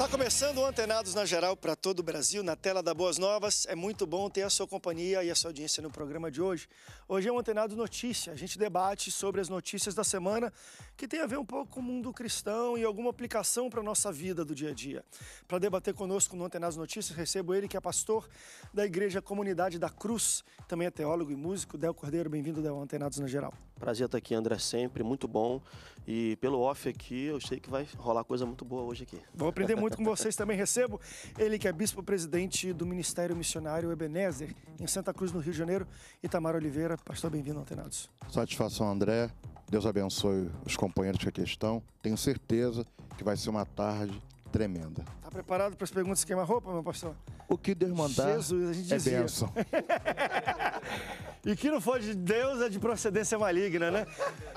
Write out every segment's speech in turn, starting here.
Está começando o Antenados na Geral para todo o Brasil, na tela da Boas Novas. É muito bom ter a sua companhia e a sua audiência no programa de hoje. Hoje é um Antenados Notícia. A gente debate sobre as notícias da semana que tem a ver um pouco com o mundo cristão e alguma aplicação para a nossa vida do dia a dia. Para debater conosco no Antenados Notícias, recebo ele que é pastor da Igreja Comunidade da Cruz, também é teólogo e músico. Del Cordeiro, bem-vindo, Del Antenados na Geral. Prazer estar aqui, André, sempre, muito bom. E pelo off aqui, eu sei que vai rolar coisa muito boa hoje aqui. Vou aprender muito com vocês também. Recebo ele que é bispo-presidente do Ministério Missionário Ebenezer, em Santa Cruz, no Rio de Janeiro, Itamar Oliveira. Pastor, bem-vindo, Antenados. Satisfação, André. Deus abençoe os companheiros que aqui estão. Tenho certeza que vai ser uma tarde tremenda. Tá preparado para as perguntas queima-roupa, meu pastor? O que Deus mandar Jesus, a gente é benção. e que não for de Deus é de procedência maligna, né?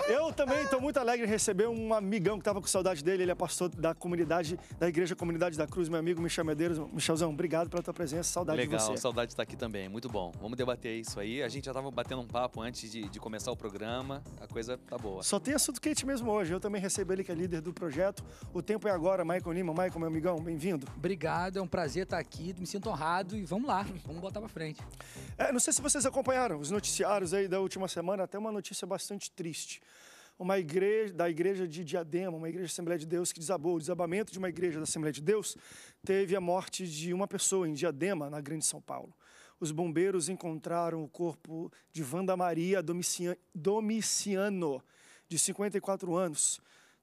Eu também estou muito alegre em receber um amigão que estava com saudade dele. Ele é pastor da comunidade, da Igreja Comunidade da Cruz, meu amigo Michel Medeiros. Michelzão, obrigado pela tua presença, saudade Legal, de você. Legal, saudade de estar tá aqui também, muito bom. Vamos debater isso aí. A gente já estava batendo um papo antes de, de começar o programa, a coisa tá boa. Só tem assunto quente mesmo hoje. Eu também recebo ele, que é líder do projeto. O tempo é agora, Maicon Lima. Maicon, meu amigão, bem-vindo bem-vindo. Obrigado, é um prazer estar aqui, me sinto honrado e vamos lá, vamos botar para frente. É, não sei se vocês acompanharam os noticiários aí da última semana, até uma notícia bastante triste uma igreja, da igreja de Diadema, uma igreja da Assembleia de Deus que desabou. O desabamento de uma igreja da Assembleia de Deus teve a morte de uma pessoa em Diadema, na Grande São Paulo. Os bombeiros encontraram o corpo de Wanda Maria Domiciano, de 54 anos,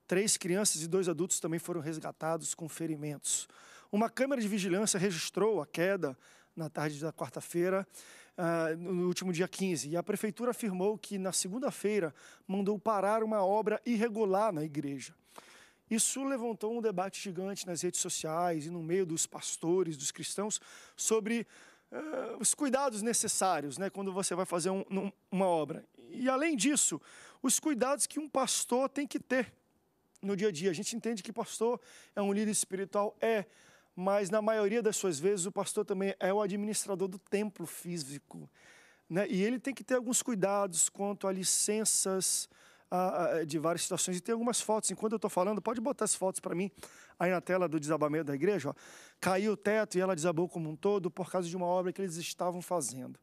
Três crianças e dois adultos também foram resgatados com ferimentos. Uma câmera de vigilância registrou a queda na tarde da quarta-feira, uh, no último dia 15. E a prefeitura afirmou que na segunda-feira mandou parar uma obra irregular na igreja. Isso levantou um debate gigante nas redes sociais e no meio dos pastores, dos cristãos, sobre uh, os cuidados necessários né, quando você vai fazer um, um, uma obra. E, além disso, os cuidados que um pastor tem que ter no dia a dia. A gente entende que pastor é um líder espiritual, é, mas na maioria das suas vezes o pastor também é o administrador do templo físico. Né? E ele tem que ter alguns cuidados quanto a licenças a, a, de várias situações. E tem algumas fotos, enquanto eu estou falando, pode botar as fotos para mim aí na tela do desabamento da igreja. Ó. Caiu o teto e ela desabou como um todo por causa de uma obra que eles estavam fazendo.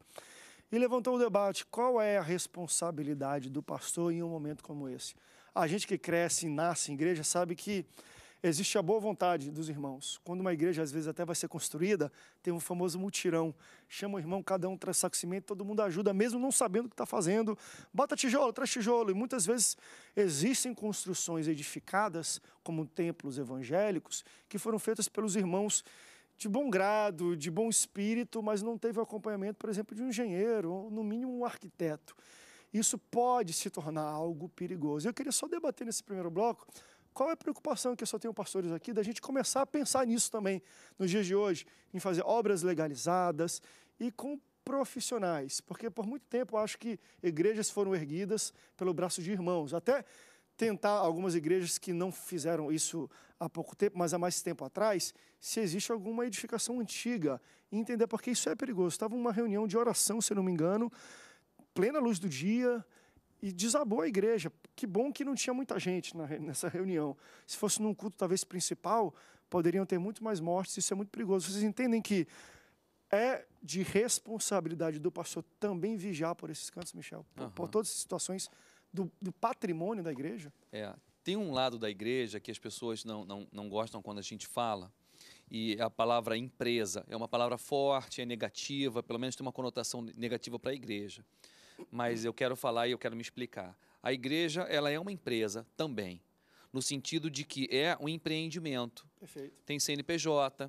E levantou o debate: qual é a responsabilidade do pastor em um momento como esse? A gente que cresce e nasce em igreja sabe que existe a boa vontade dos irmãos. Quando uma igreja, às vezes, até vai ser construída, tem um famoso mutirão. Chama o irmão, cada um traz saco cimento, todo mundo ajuda, mesmo não sabendo o que está fazendo. Bota tijolo, traz tijolo. E muitas vezes existem construções edificadas, como templos evangélicos, que foram feitas pelos irmãos de bom grado, de bom espírito, mas não teve o acompanhamento, por exemplo, de um engenheiro, ou no mínimo um arquiteto isso pode se tornar algo perigoso. Eu queria só debater nesse primeiro bloco qual é a preocupação que eu só tenho pastores aqui da gente começar a pensar nisso também nos dias de hoje, em fazer obras legalizadas e com profissionais, porque por muito tempo eu acho que igrejas foram erguidas pelo braço de irmãos, até tentar algumas igrejas que não fizeram isso há pouco tempo, mas há mais tempo atrás, se existe alguma edificação antiga, e entender porque isso é perigoso. Estava uma reunião de oração, se não me engano, plena luz do dia e desabou a igreja. Que bom que não tinha muita gente nessa reunião. Se fosse num culto talvez principal, poderiam ter muito mais mortes, isso é muito perigoso. Vocês entendem que é de responsabilidade do pastor também vigiar por esses cantos, Michel, por, uhum. por todas as situações do, do, patrimônio da igreja? É, tem um lado da igreja que as pessoas não, não, não gostam quando a gente fala, e é a palavra empresa é uma palavra forte, é negativa, pelo menos tem uma conotação negativa para a igreja mas eu quero falar e eu quero me explicar. A igreja, ela é uma empresa também, no sentido de que é um empreendimento. Perfeito. Tem CNPJ,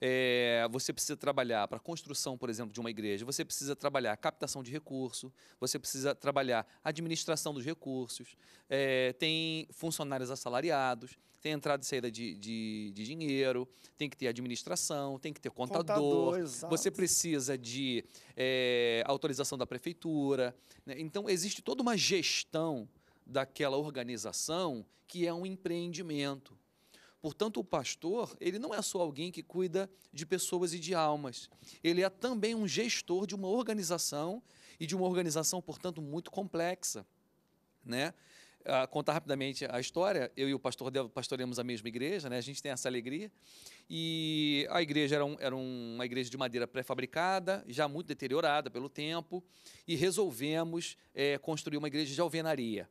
é, você precisa trabalhar para a construção, por exemplo, de uma igreja, você precisa trabalhar a captação de recurso, você precisa trabalhar a administração dos recursos, é, tem funcionários assalariados, tem entrada e saída de, de, de dinheiro, tem que ter administração, tem que ter contador, contador você precisa de é, autorização da prefeitura. Né? Então, existe toda uma gestão daquela organização que é um empreendimento. Portanto, o pastor, ele não é só alguém que cuida de pessoas e de almas. Ele é também um gestor de uma organização e de uma organização, portanto, muito complexa, né? Ah, contar rapidamente a história, eu e o pastor pastoreamos a mesma igreja, né? a gente tem essa alegria, e a igreja era, um, era uma igreja de madeira pré-fabricada, já muito deteriorada pelo tempo, e resolvemos é, construir uma igreja de alvenaria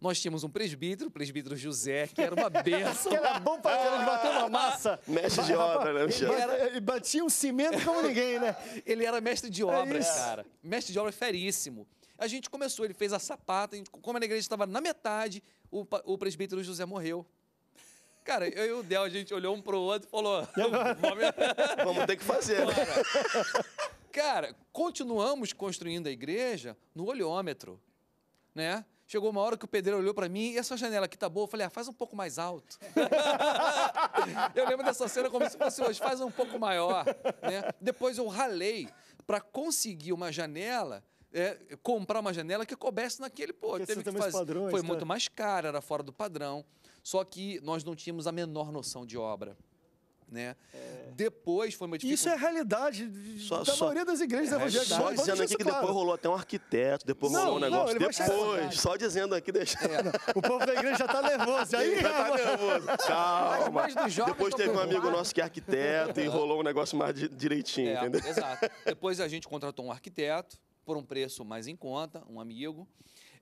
nós tínhamos um presbítero, o presbítero José, que era uma benção. que era bom pra caramba, bateu uma massa. Mestre de obra, né, Michel? Ele, era... ele batia um cimento como ninguém, né? ele era mestre de obras, é cara. Mestre de obras feríssimo. A gente começou, ele fez a sapata, a gente, como a igreja estava na metade, o, o presbítero José morreu. Cara, eu e o Del, a gente olhou um pro outro e falou: ah, Vamos ter que fazer. Né? Cara, continuamos construindo a igreja no olhômetro, né? Chegou uma hora que o pedreiro olhou para mim e essa janela aqui tá boa. Eu falei, ah, faz um pouco mais alto. eu lembro dessa cena como se fosse hoje, faz um pouco maior. Né? Depois eu ralei para conseguir uma janela. É, comprar uma janela que coubesse naquele, pô, teve que fazer. Padrões, Foi tá? muito mais caro, era fora do padrão. Só que nós não tínhamos a menor noção de obra né? É. Depois foi uma dificuldade. Isso é a realidade só, da só, maioria das igrejas é, evangélicas. Só dizendo aqui que claro. depois rolou até um arquiteto, depois não, rolou um negócio. Não, depois, só dizendo aqui, deixando. É. O povo da igreja já tá nervoso. Aí, já tá nervoso. Calma. depois teve um amigo nosso que é arquiteto e rolou um negócio mais direitinho, é, entendeu? Exato. Depois a gente contratou um arquiteto por um preço mais em conta, um amigo.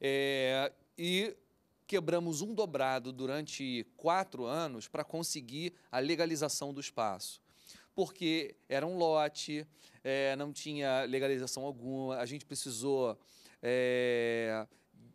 É, e quebramos um dobrado durante quatro anos para conseguir a legalização do espaço. Porque era um lote, é, não tinha legalização alguma, a gente precisou é,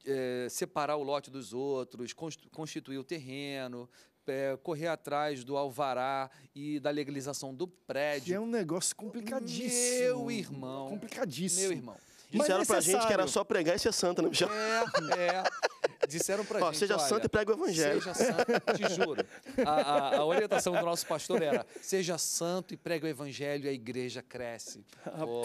é, separar o lote dos outros, constituir o terreno, é, correr atrás do alvará e da legalização do prédio. Que é um negócio complicadíssimo. Meu irmão. Complicadíssimo. Meu irmão. Disseram pra gente que era só pregar e ser santa, né, Michel? É, é disseram pra Ó, gente. Seja olha, santo e prega o evangelho. Seja santo, te juro. A, a, a, orientação do nosso pastor era: seja santo e prega o evangelho e a igreja cresce. Oh.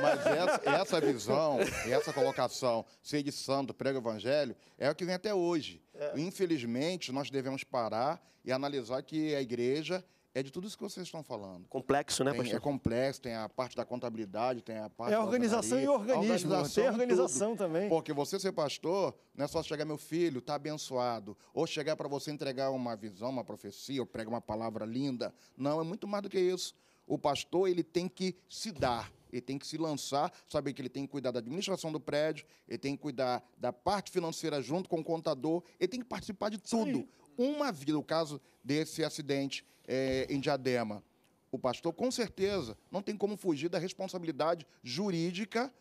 Mas essa, essa visão, essa colocação, seja santo, prega o evangelho, é o que vem até hoje. É. Infelizmente, nós devemos parar e analisar que a igreja é de tudo isso que vocês estão falando. Complexo, né, tem, pastor? É complexo, tem a parte da contabilidade, tem a parte. É organização e organismo. É organização tem organização tudo. também. Porque você ser pastor, não é só chegar, meu filho, está abençoado. Ou chegar para você entregar uma visão, uma profecia, ou pregar uma palavra linda. Não, é muito mais do que isso. O pastor, ele tem que se dar. Ele tem que se lançar, saber que ele tem que cuidar da administração do prédio, ele tem que cuidar da parte financeira junto com o contador, ele tem que participar de tudo. Uma vida, o caso desse acidente, é, em Diadema. O pastor, com certeza, não tem como fugir da responsabilidade jurídica,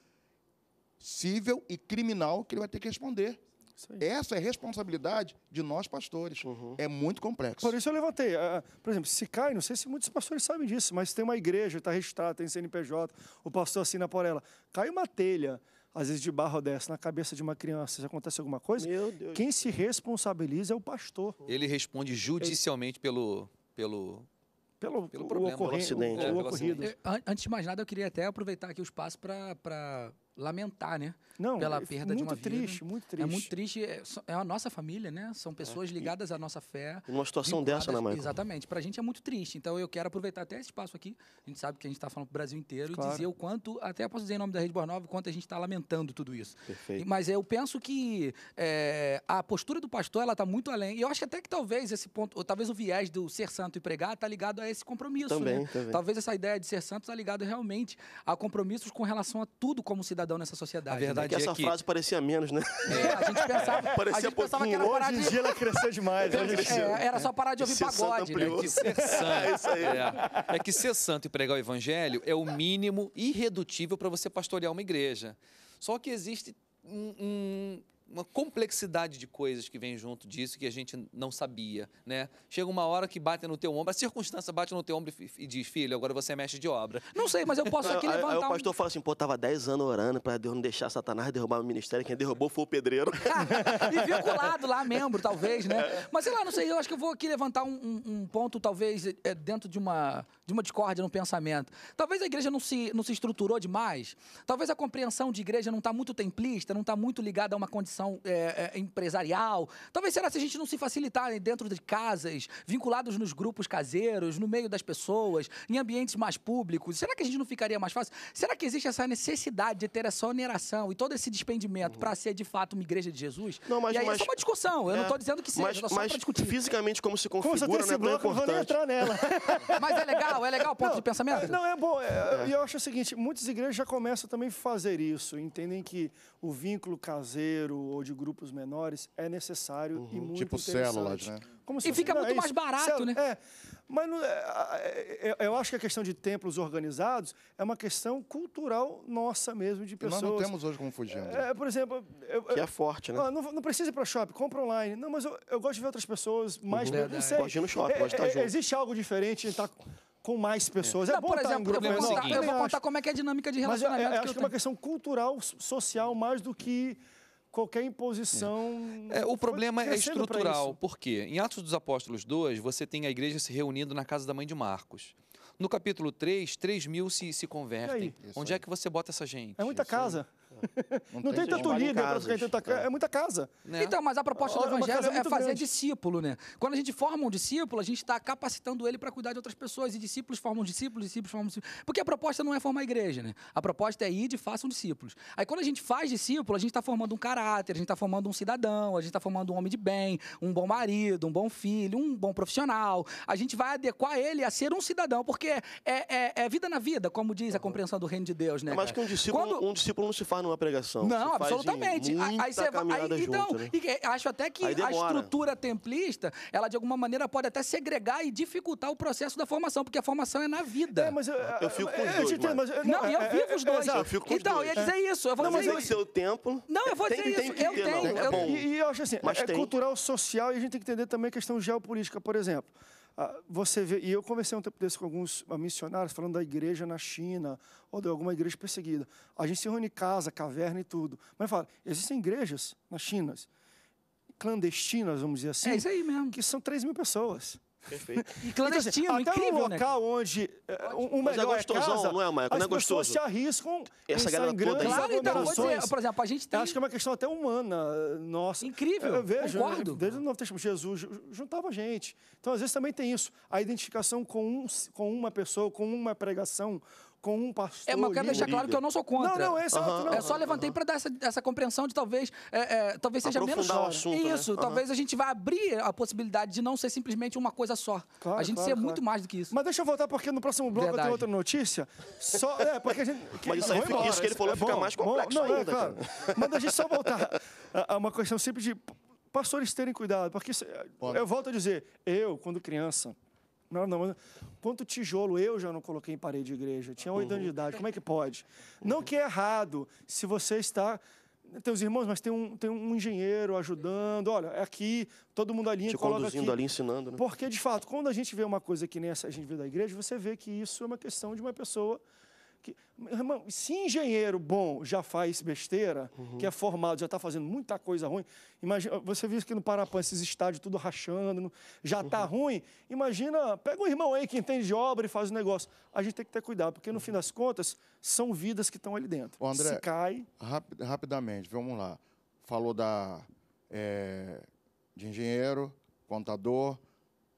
civil e criminal que ele vai ter que responder. Essa é responsabilidade de nós pastores. Uhum. É muito complexo. Por isso eu levantei. Ah, ah, por exemplo, se cai, não sei se muitos pastores sabem disso, mas tem uma igreja, está registrada, tem CNPJ, o pastor assina por ela. Cai uma telha, às vezes de barro dessa, na cabeça de uma criança, se acontece alguma coisa, quem se responsabiliza é o pastor. Ele responde judicialmente pelo, pelo pelo, pelo problema, pelo acidente. Né? O, o ocorrido. É, antes de mais nada, eu queria até aproveitar aqui o espaço para lamentar, né? Não, pela é perda de uma triste, vida. Muito triste, muito triste. É muito triste. É, é a nossa família, né? São é, pessoas é. ligadas à nossa fé. Uma situação dessa, né, Michael? Exatamente. Pra gente é muito triste. Então eu quero aproveitar até esse espaço aqui. A gente sabe que a gente está falando para o Brasil inteiro claro. e dizer o quanto, até posso dizer em nome da Rede Boa Nova, o quanto a gente está lamentando tudo isso. Perfeito. Mas eu penso que é, a postura do pastor, ela tá muito além. E eu acho até que talvez esse ponto, ou talvez o viés do ser santo e pregar tá ligado a esse compromisso. Também, né? também. Talvez essa ideia de ser santo tá ligado realmente a compromissos com relação a tudo como cidadão cidadão nessa sociedade. A né? verdade né? que é essa que... frase parecia menos, né? É, a gente pensava, parecia gente pensava pouquinho. que era parar Hoje em dia ela cresceu demais. Né, é, era só parar de ouvir ser pagode, né? Que ser santo. É, isso aí. É. é que ser santo e pregar o evangelho é o mínimo irredutível para você pastorear uma igreja. Só que existe um, um uma complexidade de coisas que vem junto disso que a gente não sabia, né? Chega uma hora que bate no teu ombro, a circunstância bate no teu ombro e diz, filho, agora você é mexe de obra. Não sei, mas eu posso aqui levantar... Aí, aí o pastor um... fala assim, pô, tava 10 anos orando para Deus não deixar Satanás derrubar o ministério, quem derrubou foi o pedreiro. e vinculado lá, membro, talvez, né? É. Mas sei lá, não sei, eu acho que eu vou aqui levantar um, um ponto, talvez, é, dentro de uma, de uma discórdia no pensamento. Talvez a igreja não se, não se estruturou demais, talvez a compreensão de igreja não está muito templista, não está muito ligada a uma condição relação é, é, empresarial. Talvez será se a gente não se facilitar né, dentro de casas, vinculados nos grupos caseiros, no meio das pessoas, em ambientes mais públicos. Será que a gente não ficaria mais fácil? Será que existe essa necessidade de ter essa oneração e todo esse despendimento uhum. para ser de fato uma igreja de Jesus? Não, mas, e aí é mas, é só uma discussão. Eu é, não estou dizendo que seja, mas, só mas discutir. fisicamente como se configura, como se né, é importante. Eu vou nem entrar nela. mas é legal, é legal o ponto não, de pensamento? Não, é bom. É, é. E eu acho o seguinte, muitas igrejas já começam também a fazer isso, entendem que o vínculo caseiro, ou de grupos menores é necessário uhum. e muito tipo interessante. células, né? Como e fica não, muito é mais barato, Célula, né? É, mas não, é, é, é, eu acho que a questão de templos organizados é uma questão cultural nossa mesmo, de pessoas. nós não temos hoje como fugir. É, por exemplo... Eu, que é forte, né? Ah, não, não precisa ir para shopping, compra online. Não, mas eu, eu, gosto de ver outras pessoas mais... Uhum. Não sei. Pode ir no shopping, é, pode estar junto. Existe algo diferente em estar com mais pessoas. É, bom por exemplo, eu vou, contar, eu, eu vou contar como é que é a dinâmica de relacionamento. Mas eu, eu, eu acho que é uma questão cultural, social, mais do que qualquer imposição. É. É, o problema é estrutural. Por quê? Em Atos dos Apóstolos 2, você tem a igreja se reunindo na casa da mãe de Marcos. No capítulo 3, 3 mil se, se convertem. Onde é aí? é que você bota essa gente? É muita Isso casa. Aí. Não, não tem, tem tanto líder, casas, tem tanta, é. é muita casa. Né? Então, mas a proposta é do Evangelho é, fazer grande. discípulo, né? Quando a gente forma um discípulo, a gente está capacitando ele para cuidar de outras pessoas. E discípulos formam discípulos, discípulos formam discípulos. Porque a proposta não é formar a igreja, né? A proposta é ir e façam discípulos. Aí quando a gente faz discípulo, a gente está formando um caráter, a gente está formando um cidadão, a gente está formando um homem de bem, um bom marido, um bom filho, um bom profissional. A gente vai adequar ele a ser um cidadão, porque é, é, é vida na vida, como diz a compreensão do reino de Deus, né? Mas que um discípulo, quando... um discípulo não se faz numa pregação. Não, você absolutamente. Muita aí você Aí, então, junto, né? acho até que a estrutura templista, ela de alguma maneira pode até segregar e dificultar o processo da formação, porque a formação é na vida. É, mas eu, eu fico com os dois. Entendo, mas, não, é, eu vivo os dois. eu fico com então, os dois. eu ia dizer isso. Eu vou não, dizer mas isso. seu tempo. Não, eu vou tem, dizer tem, isso. eu tenho. Não, é E, e eu acho assim, mas é cultural, social, e a gente tem que entender também a questão geopolítica, por exemplo. Ah, você vê, e eu conversei um tempo desse com alguns ah, missionários falando da igreja na China ou de alguma igreja perseguida. A gente se reúne em casa, caverna e tudo. Mas fala, existem igrejas na China, clandestinas, vamos dizer assim, é isso aí mesmo. que são 3 mil pessoas. Perfeito. E clandestino, então, assim, incrível, até um né? local né? onde eh, um, um é melhor é gostosão, casa, não é, Maicon? Não é gostoso. se arriscam essa galera toda claro, então, dizer, é, por exemplo, a gente tem... Acho que é uma questão até humana, eh, nossa. Incrível, eu vejo, né, concordo. Desde o Novo Testamento, Jesus juntava gente. Então, às vezes, também tem isso. A identificação com, um, com uma pessoa, com uma pregação, com um pastor. É, mas eu quero deixar claro que eu não sou contra. Não, não, é não. É só levantei para dar essa, essa compreensão de talvez, é, é, talvez seja menos. O assunto, né? isso, né? talvez a gente vá abrir a possibilidade de não ser simplesmente uma coisa só. Claro, a gente claro, ser claro. muito mais do que isso. Mas deixa eu voltar, porque no próximo bloco Verdade. eu tenho outra notícia. Só, é, porque a gente. Que, mas isso, aí, embora, isso que ele falou é fica bom, mais complexo. Bom, não, é, ainda, é, claro. Mas a gente só voltar a uma questão simples de pastores terem cuidado, porque é, eu volto a dizer, eu, quando criança, não, não. Quanto tijolo eu já não coloquei em parede de igreja? Tinha oito anos de idade. Como é que pode? Não que é errado se você está. Tem os irmãos, mas tem um, tem um engenheiro ajudando. Olha, é aqui, todo mundo ali. Te coloca conduzindo aqui. ali, ensinando. Né? Porque, de fato, quando a gente vê uma coisa que nem essa, a gente vê da igreja, você vê que isso é uma questão de uma pessoa que, irmão, se engenheiro bom já faz besteira, uhum. que é formado, já está fazendo muita coisa ruim, imagina, você viu que no Parapan esses estádios tudo rachando, já está uhum. ruim, imagina, pega um irmão aí que entende de obra e faz o negócio. A gente tem que ter cuidado, porque no uhum. fim das contas, são vidas que estão ali dentro. André, se cai... rapidamente, vamos lá. Falou da, é, de engenheiro, contador,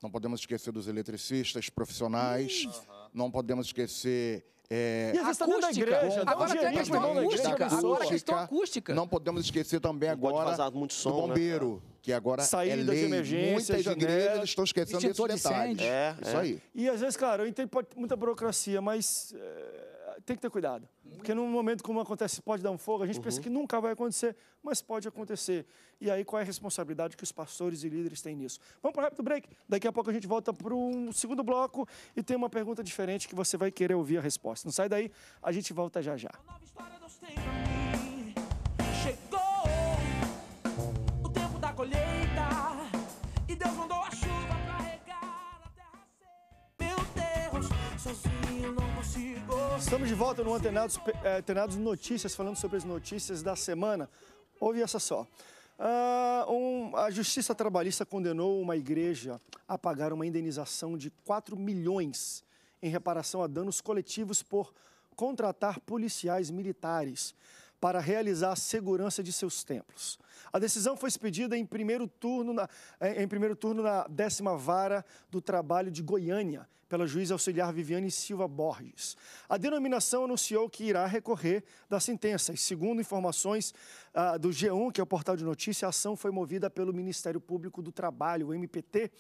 não podemos esquecer dos eletricistas profissionais, uhum. não podemos esquecer é, e a vezes tá acústica. Tá, tá igreja, agora tem a questão acústica. Agora a questão tá acústica. Não podemos esquecer também agora som, do né? bombeiro. Né? Que agora Saída é lei. de Muitas gineta, igrejas estão esquecendo desse detalhes. De é, isso é. aí. E às vezes, claro, eu entendo muita burocracia, mas... É tem que ter cuidado. Porque num momento como acontece, pode dar um fogo, a gente uhum. pensa que nunca vai acontecer, mas pode acontecer. E aí, qual é a responsabilidade que os pastores e líderes têm nisso? Vamos para o rápido break. Daqui a pouco a gente volta para um segundo bloco e tem uma pergunta diferente que você vai querer ouvir a resposta. Não sai daí, a gente volta já já. nova Estamos de volta no Antenados, é, Antenados Notícias, falando sobre as notícias da semana. Ouve essa só. Uh, um, a Justiça Trabalhista condenou uma igreja a pagar uma indenização de 4 milhões em reparação a danos coletivos por contratar policiais militares para realizar a segurança de seus templos. A decisão foi expedida em primeiro turno na, eh, em primeiro turno na décima vara do trabalho de Goiânia, pela juíza auxiliar Viviane Silva Borges. A denominação anunciou que irá recorrer da sentença. E segundo informações ah, do G1, que é o portal de notícia, a ação foi movida pelo Ministério Público do Trabalho, o MPT,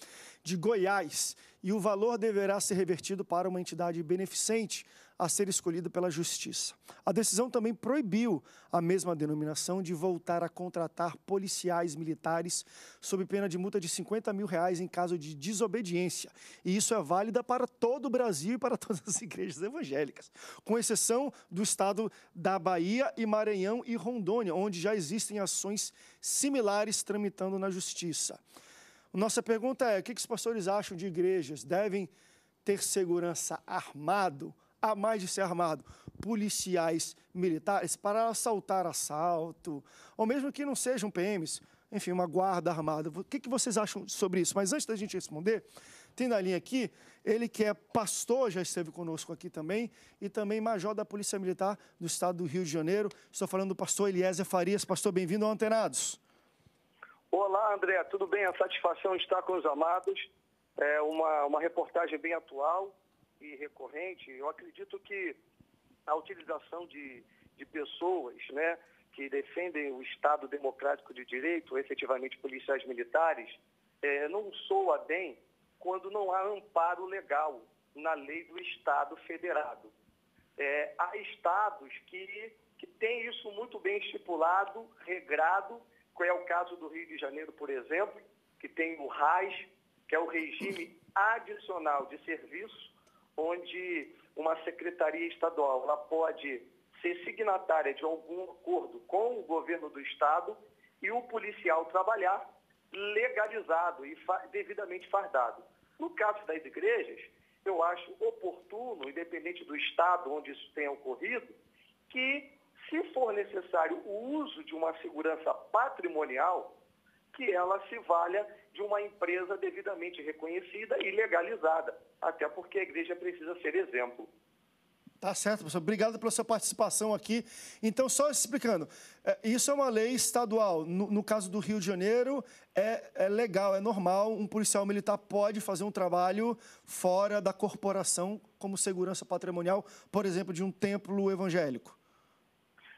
de Goiás. E o valor deverá ser revertido para uma entidade beneficente a ser escolhido pela justiça. A decisão também proibiu a mesma denominação de voltar a contratar policiais militares sob pena de multa de 50 mil reais em caso de desobediência. E isso é válida para todo o Brasil e para todas as igrejas evangélicas, com exceção do estado da Bahia e Maranhão e Rondônia, onde já existem ações similares tramitando na justiça. Nossa pergunta é: o que os pastores acham de igrejas? Devem ter segurança armado a mais de ser armado, policiais militares para assaltar assalto, ou mesmo que não sejam PMs, enfim, uma guarda armada. O que, que vocês acham sobre isso? Mas antes da gente responder, tem na linha aqui ele que é pastor, já esteve conosco aqui também, e também major da Polícia Militar do Estado do Rio de Janeiro. Estou falando do pastor Eliezer Farias. Pastor, bem-vindo ao Antenados. Olá, André, tudo bem? A é satisfação está com os amados. É uma, uma reportagem bem atual e recorrente, eu acredito que a utilização de, de pessoas né, que defendem o Estado democrático de direito, efetivamente policiais militares, é, não soa bem quando não há amparo legal na lei do Estado federado. É, há estados que, que têm isso muito bem estipulado, regrado, que é o caso do Rio de Janeiro, por exemplo, que tem o RAS, que é o regime adicional de serviço, onde uma secretaria estadual ela pode ser signatária de algum acordo com o governo do estado e o policial trabalhar legalizado e fa devidamente fardado. No caso das igrejas, eu acho oportuno, independente do estado onde isso tenha ocorrido, que, se for necessário o uso de uma segurança patrimonial, que ela se valha de uma empresa devidamente reconhecida e legalizada, até porque a igreja precisa ser exemplo. Tá certo, professor. Obrigado pela sua participação aqui. Então, só explicando, é, isso é uma lei estadual. No, no caso do Rio de Janeiro, é, é, legal, é normal. Um policial militar pode fazer um trabalho fora da corporação, como segurança patrimonial, por exemplo, de um templo evangélico.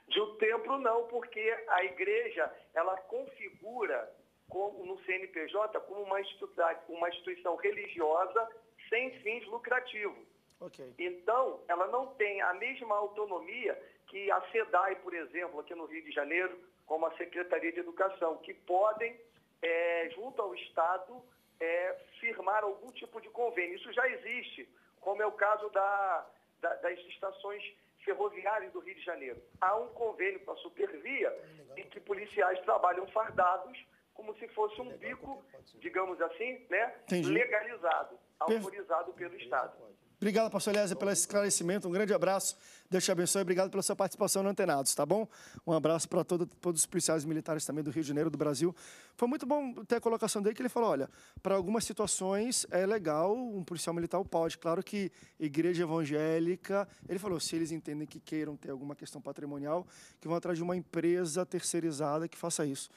De um templo, não, porque a igreja, ela configura como, no CNPJ como uma instituição, uma instituição religiosa sem fins lucrativos. Okay. Então, ela não tem a mesma autonomia que a SEDAI, por exemplo, aqui no Rio de Janeiro, como a Secretaria de Educação, que podem, é, junto ao Estado, é, firmar algum tipo de convênio. Isso já existe, como é o caso da, da, das estações ferroviárias do Rio de Janeiro. Há um convênio para a supervia em que policiais trabalham fardados como se fosse um bico, digamos assim, né? Entendi. legalizado, autorizado pelo Estado. Obrigado, pastor Eliezer, pelo esclarecimento. Um grande abraço. Deus te abençoe. Obrigado pela sua participação no Antenados, tá bom? Um abraço para todo, todos os policiais militares também do Rio de Janeiro, do Brasil. Foi muito bom ter a colocação dele, que ele falou, olha, para algumas situações é legal, um policial militar pode. Claro que igreja evangélica, ele falou, se eles entendem que queiram ter alguma questão patrimonial, que vão atrás de uma empresa terceirizada que faça isso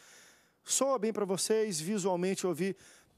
soa bem para vocês visualmente ouvir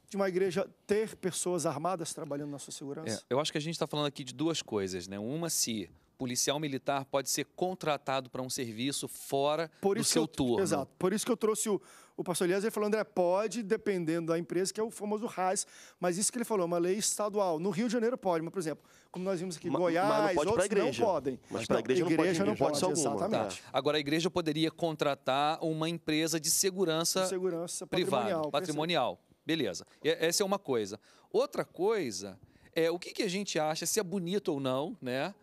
de uma igreja ter pessoas armadas trabalhando na sua segurança? É, eu acho que a gente está falando aqui de duas coisas, né? Uma se policial militar pode ser contratado para um serviço fora por do seu eu, turno. Exato. Por isso que eu trouxe o, o pastor Elias, ele falou, André, pode, dependendo da empresa, que é o famoso RAS, mas isso que ele falou, é uma lei estadual. No Rio de Janeiro pode, mas, por exemplo, como nós vimos aqui, em Goiás, mas outros igreja. não então, podem. Mas para a igreja, igreja, não pode, não pode, exatamente. Tá. Agora, a igreja poderia contratar uma empresa de segurança, de segurança privada, patrimonial. patrimonial. Beleza. Essa é uma coisa. Outra coisa é o que, que a gente acha, se é bonito ou não, né?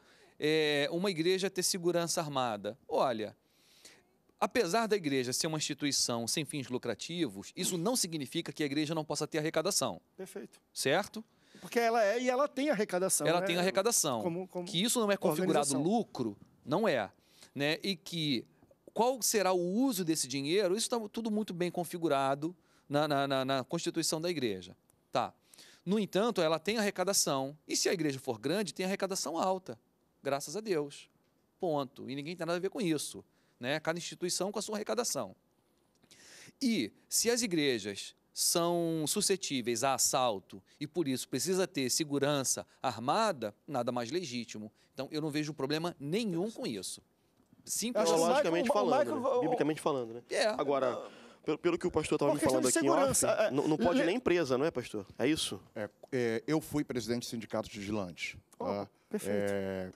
é, uma igreja ter segurança armada. Olha, apesar da igreja ser uma instituição sem fins lucrativos, isso não significa que a igreja não possa ter arrecadação. Perfeito. Certo? Porque ela é e ela tem arrecadação. Ela né? tem arrecadação. Como, como que isso não é configurado lucro, não é. Né? E que qual será o uso desse dinheiro, isso está tudo muito bem configurado na, na, na, na Constituição da igreja. Tá. No entanto, ela tem arrecadação. E se a igreja for grande, tem arrecadação alta graças a Deus. Ponto. E ninguém tem nada a ver com isso. Né? Cada instituição com a sua arrecadação. E se as igrejas são suscetíveis a assalto e por isso precisa ter segurança armada, nada mais legítimo. Então eu não vejo problema nenhum com isso. Simplesmente assim. falando, Michael, né? biblicamente falando, né? É. Agora, pelo, pelo que o pastor estava me falando aqui, off, é, não, não, pode le... nem empresa, não é, pastor? É isso? É, é eu fui presidente do sindicato de vigilantes. Oh, tá? perfeito é,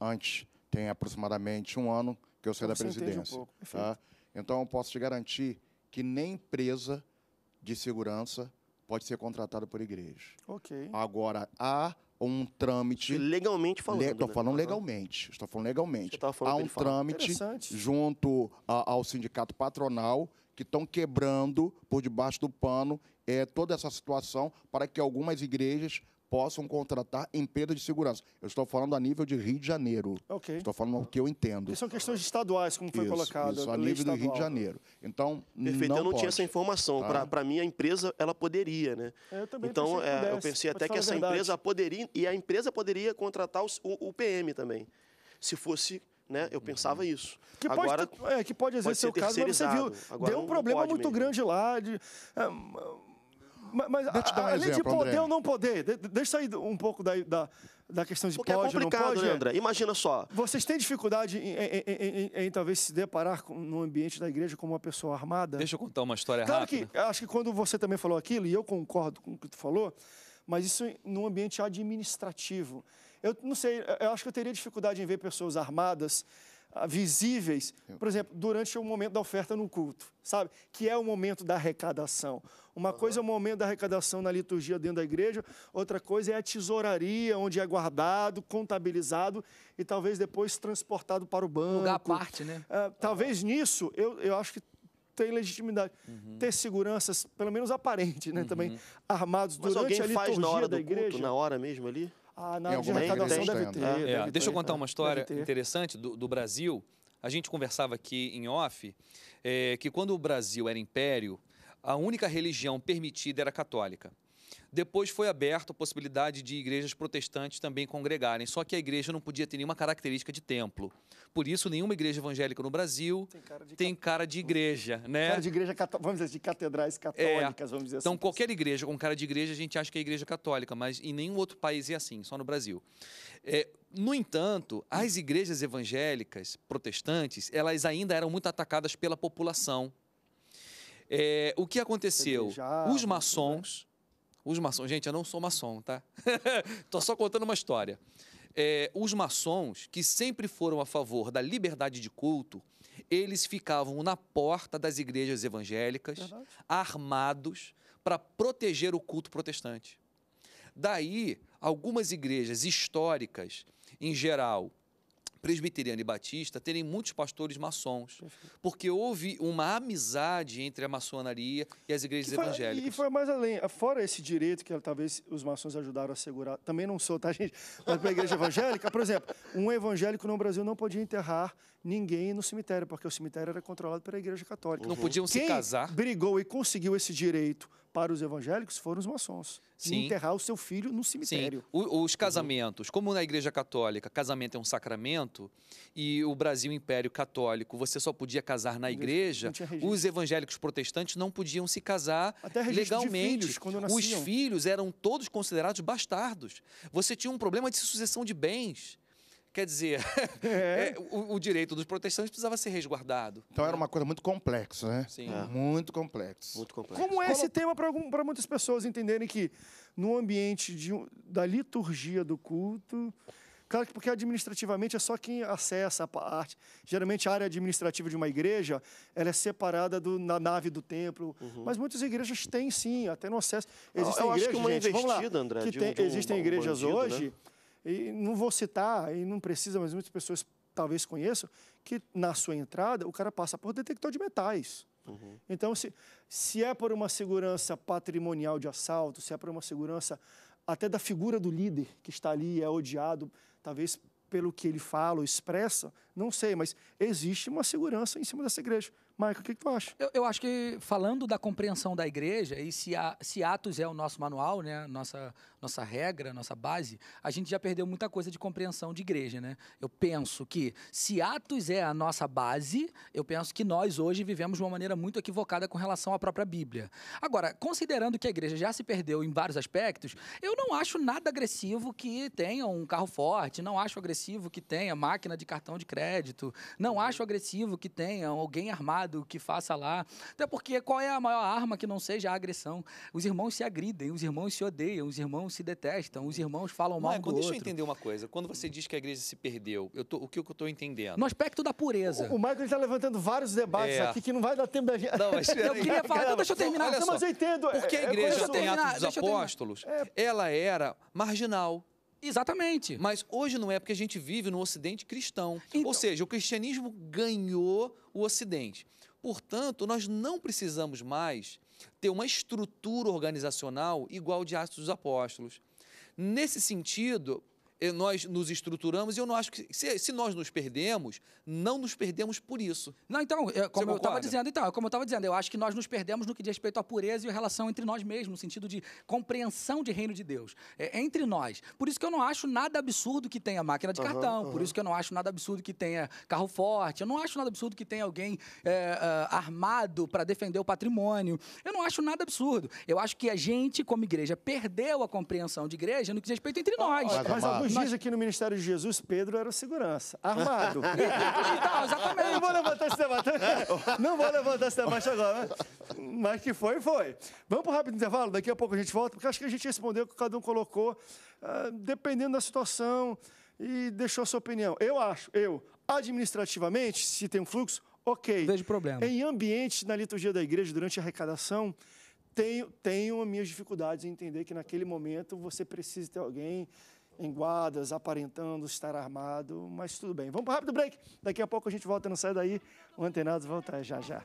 antes, tem aproximadamente um ano que eu saí então da presidência. Um tá? Então, eu posso te garantir que nem empresa de segurança pode ser contratada por igreja. Ok. Agora, há um trâmite. Legalmente falando. Estou né? falando uhum. legalmente. Estou falando legalmente. Falando há um trâmite junto a, ao sindicato patronal que estão quebrando por debaixo do pano é, toda essa situação para que algumas igrejas possam contratar em perda de segurança. Eu estou falando a nível de Rio de Janeiro. Okay. Estou falando o que eu entendo. Isso são questões estaduais, como foi isso, colocado. Isso, a nível do Rio de Janeiro. Então, Perfeito, não eu não pode, tinha essa informação. Tá? Para mim, a empresa, ela poderia, né? É, eu também então, pensei é, eu pensei até que essa verdade. empresa poderia, e a empresa poderia contratar os, o, o PM também. Se fosse né? Eu pensava uhum. isso. Que Agora, pode, é, que pode, pode ser o caso, mas você viu, Agora, deu um problema muito mesmo. grande lá. De, é, mas, mas a, um além exemplo, de poder André. ou não poder, deixa eu sair um pouco da, da, da questão de Porque é pode é complicado, ou não né, pode. Né, André? Imagina só. Vocês têm dificuldade em, em, em, em talvez se deparar com, no ambiente da igreja como uma pessoa armada? Deixa eu contar uma história claro rápida. Que, acho que quando você também falou aquilo, e eu concordo com o que tu falou, mas isso num ambiente administrativo. Eu não sei, eu acho que eu teria dificuldade em ver pessoas armadas ah, visíveis, por exemplo, durante o momento da oferta no culto, sabe? Que é o momento da arrecadação. Uma uhum. coisa é o momento da arrecadação na liturgia dentro da igreja, outra coisa é a tesouraria, onde é guardado, contabilizado e talvez depois transportado para o banco. Lugar à parte, né? Uh, talvez uhum. nisso, eu, eu acho que tem legitimidade. Uhum. Ter seguranças, pelo menos aparente, né? Também uhum. armados Mas durante a liturgia faz na hora da do igreja. Culto, na hora mesmo ali? na de arrecadação deve né? ter, é, deve ter. Deixa eu contar é. uma história interessante do, do, Brasil. A gente conversava aqui em off é, que quando o Brasil era império, a única religião permitida era católica. Depois foi aberta a possibilidade de igrejas protestantes também congregarem, só que a igreja não podia ter nenhuma característica de templo. Por isso, nenhuma igreja evangélica no Brasil tem cara de, tem cat... cara de igreja, né? Cara de igreja, vamos dizer, de assim, catedrais é. católicas, é. vamos dizer então, assim. Então, qualquer igreja com cara de igreja, a gente acha que é igreja católica, mas em nenhum outro país é assim, só no Brasil. É, no entanto, as igrejas evangélicas protestantes, elas ainda eram muito atacadas pela população. É, o que aconteceu? Os né? maçons os maçons, gente, eu não sou maçom, tá? Estou só contando uma história. É, os maçons, que sempre foram a favor da liberdade de culto, eles ficavam na porta das igrejas evangélicas, Verdade. armados, para proteger o culto protestante. Daí, algumas igrejas históricas, em geral, presbiteriana e batista terem muitos pastores maçons, porque houve uma amizade entre a maçonaria e as igrejas foi, evangélicas. E foi mais além, fora esse direito que talvez os maçons ajudaram a segurar, também não sou, tá, gente? Mas para a igreja evangélica, por exemplo, um evangélico no Brasil não podia enterrar ninguém no cemitério, porque o cemitério era controlado pela Igreja Católica. Não podiam Quem se casar. brigou e conseguiu esse direito para os evangélicos foram os maçons. Sim. enterrar o seu filho no cemitério. O, os casamentos, como na Igreja Católica, casamento é um sacramento, e o Brasil Império Católico, você só podia casar na igreja, os evangélicos protestantes não podiam se casar Até legalmente. De filhos, quando nasciam. Os filhos eram todos considerados bastardos. Você tinha um problema de sucessão de bens. Quer dizer, é. é. o, o, direito dos protestantes precisava ser resguardado. Então né? era uma coisa muito complexa, né? Sim. É. Muito complexo. Muito complexo. Como é esse tema para muitas pessoas entenderem que no ambiente de, da liturgia do culto Claro que porque administrativamente é só quem acessa a parte. Geralmente a área administrativa de uma igreja ela é separada do, na nave do templo. Uhum. Mas muitas igrejas têm sim, até no acesso. Existem Eu igrejas, acho que uma gente, investida, lá, André, que tem, um, existem um, igrejas um bandido, né? hoje. Né? E não vou citar, e não precisa, mas muitas pessoas talvez conheçam, que na sua entrada o cara passa por detector de metais. Uhum. Então, se, se é por uma segurança patrimonial de assalto, se é por uma segurança até da figura do líder que está ali é odiado, talvez pelo que ele fala ou expressa, não sei, mas existe uma segurança em cima dessa igreja. Maicon, o que, que, tu acha? Eu, eu, acho que falando da compreensão da igreja, e se, a, se Atos é o nosso manual, né, nossa, nossa regra, nossa base, a gente já perdeu muita coisa de compreensão de igreja. Né? Eu penso que se Atos é a nossa base, eu penso que nós hoje vivemos de uma maneira muito equivocada com relação à própria Bíblia. Agora, considerando que a igreja já se perdeu em vários aspectos, eu não acho nada agressivo que tenha um carro forte, não acho agressivo agressivo que tenha máquina de cartão de crédito. Não uhum. acho agressivo que tenha alguém armado que faça lá. Até porque qual é a maior arma que não seja a agressão? Os irmãos se agridem, os irmãos se odeiam, os irmãos se detestam, os irmãos falam mal Mas, do deixa outro. Deixa eu entender uma coisa. Quando você diz que a igreja se perdeu, eu tô, o que eu estou entendendo? No aspecto da pureza. O, o Michael está levantando vários debates é. aqui que não vai dar tempo da gente. Não, mas, eu queria falar, então deixa eu terminar. Não, mas eu entendo. Porque a é, igreja tem Atos dos Apóstolos, é. ela era marginal. Exatamente. Mas hoje não é porque a gente vive no Ocidente cristão. Então... Ou seja, o cristianismo ganhou o Ocidente. Portanto, nós não precisamos mais ter uma estrutura organizacional igual de Atos dos Apóstolos. Nesse sentido, eh, nós nos estruturamos e eu não acho que. Se, se, nós nos perdemos, não nos perdemos por isso. Não, então, eh, como eu estava dizendo, então, como eu estava dizendo, eu acho que nós nos perdemos no que diz respeito à pureza e a relação entre nós mesmos, no sentido de compreensão de reino de Deus. É, entre nós. Por isso que eu não acho nada absurdo que tenha máquina de uhum, cartão, uhum. por isso que eu não acho nada absurdo que tenha carro forte, eu não acho nada absurdo que tenha alguém é, uh, armado para defender o patrimônio. Eu não acho nada absurdo. Eu acho que a gente, como igreja, perdeu a compreensão de igreja no que diz respeito entre nós. Mas, mas, mas, nos nós... aqui no Ministério de Jesus, Pedro era o segurança, armado. então, exatamente. Não vou levantar esse debate. Não vou levantar esse debate agora. Mas que foi, foi. Vamos para um rápido intervalo, daqui a pouco a gente volta, porque acho que a gente respondeu o que cada um colocou, uh, dependendo da situação e deixou a sua opinião. Eu acho, eu, administrativamente, se tem um fluxo, ok. Vejo problema. Em ambientes na liturgia da igreja, durante a arrecadação, tenho, tenho minhas dificuldades em entender que naquele momento você precisa ter alguém em guardas, aparentando estar armado, mas tudo bem. Vamos para o rápido break. Daqui a pouco a gente volta, não sai daí. O Antenados volta já já.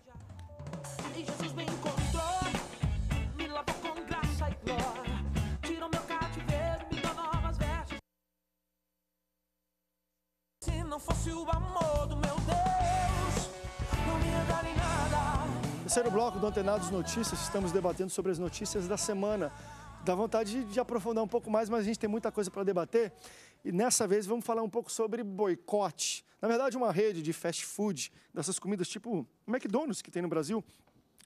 Terceiro bloco do Antenados Notícias, estamos debatendo sobre as notícias da semana dá vontade de, aprofundar um pouco mais, mas a gente tem muita coisa para debater. E nessa vez vamos falar um pouco sobre boicote. Na verdade, uma rede de fast food, dessas comidas tipo McDonald's que tem no Brasil,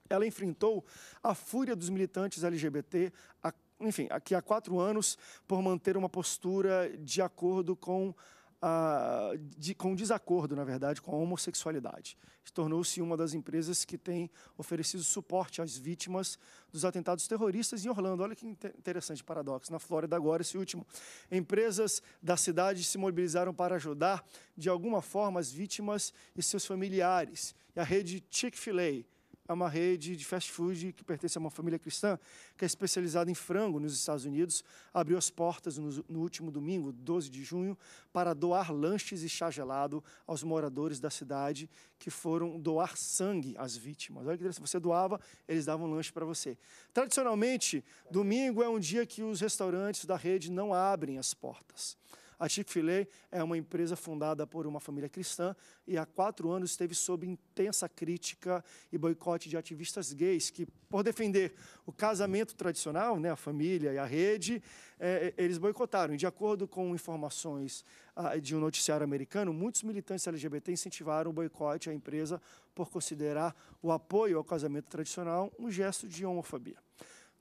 ela enfrentou a fúria dos militantes LGBT, a, enfim, aqui há quatro anos, por manter uma postura de acordo com uh, de, com desacordo, na verdade, com a homossexualidade. Tornou-se uma das empresas que tem oferecido suporte às vítimas dos atentados terroristas em Orlando. Olha que interessante paradoxo. Na Flórida, agora, esse último. Empresas da cidade se mobilizaram para ajudar, de alguma forma, as vítimas e seus familiares. E a rede Chick-fil-A é uma rede de fast food que pertence a uma família cristã, que é especializada em frango nos Estados Unidos, abriu as portas no, no último domingo, 12 de junho, para doar lanches e chá gelado aos moradores da cidade que foram doar sangue às vítimas. Olha que interessante, você doava, eles davam lanche para você. Tradicionalmente, domingo é um dia que os restaurantes da rede não abrem as portas. A Chick fil A é uma empresa fundada por uma família cristã e há quatro anos esteve sob intensa crítica e boicote de ativistas gays que, por defender o casamento tradicional, né, a família e a rede, é, é eles boicotaram. E de acordo com informações ah, de um noticiário americano, muitos militantes LGBT incentivaram o boicote à empresa por considerar o apoio ao casamento tradicional um gesto de homofobia.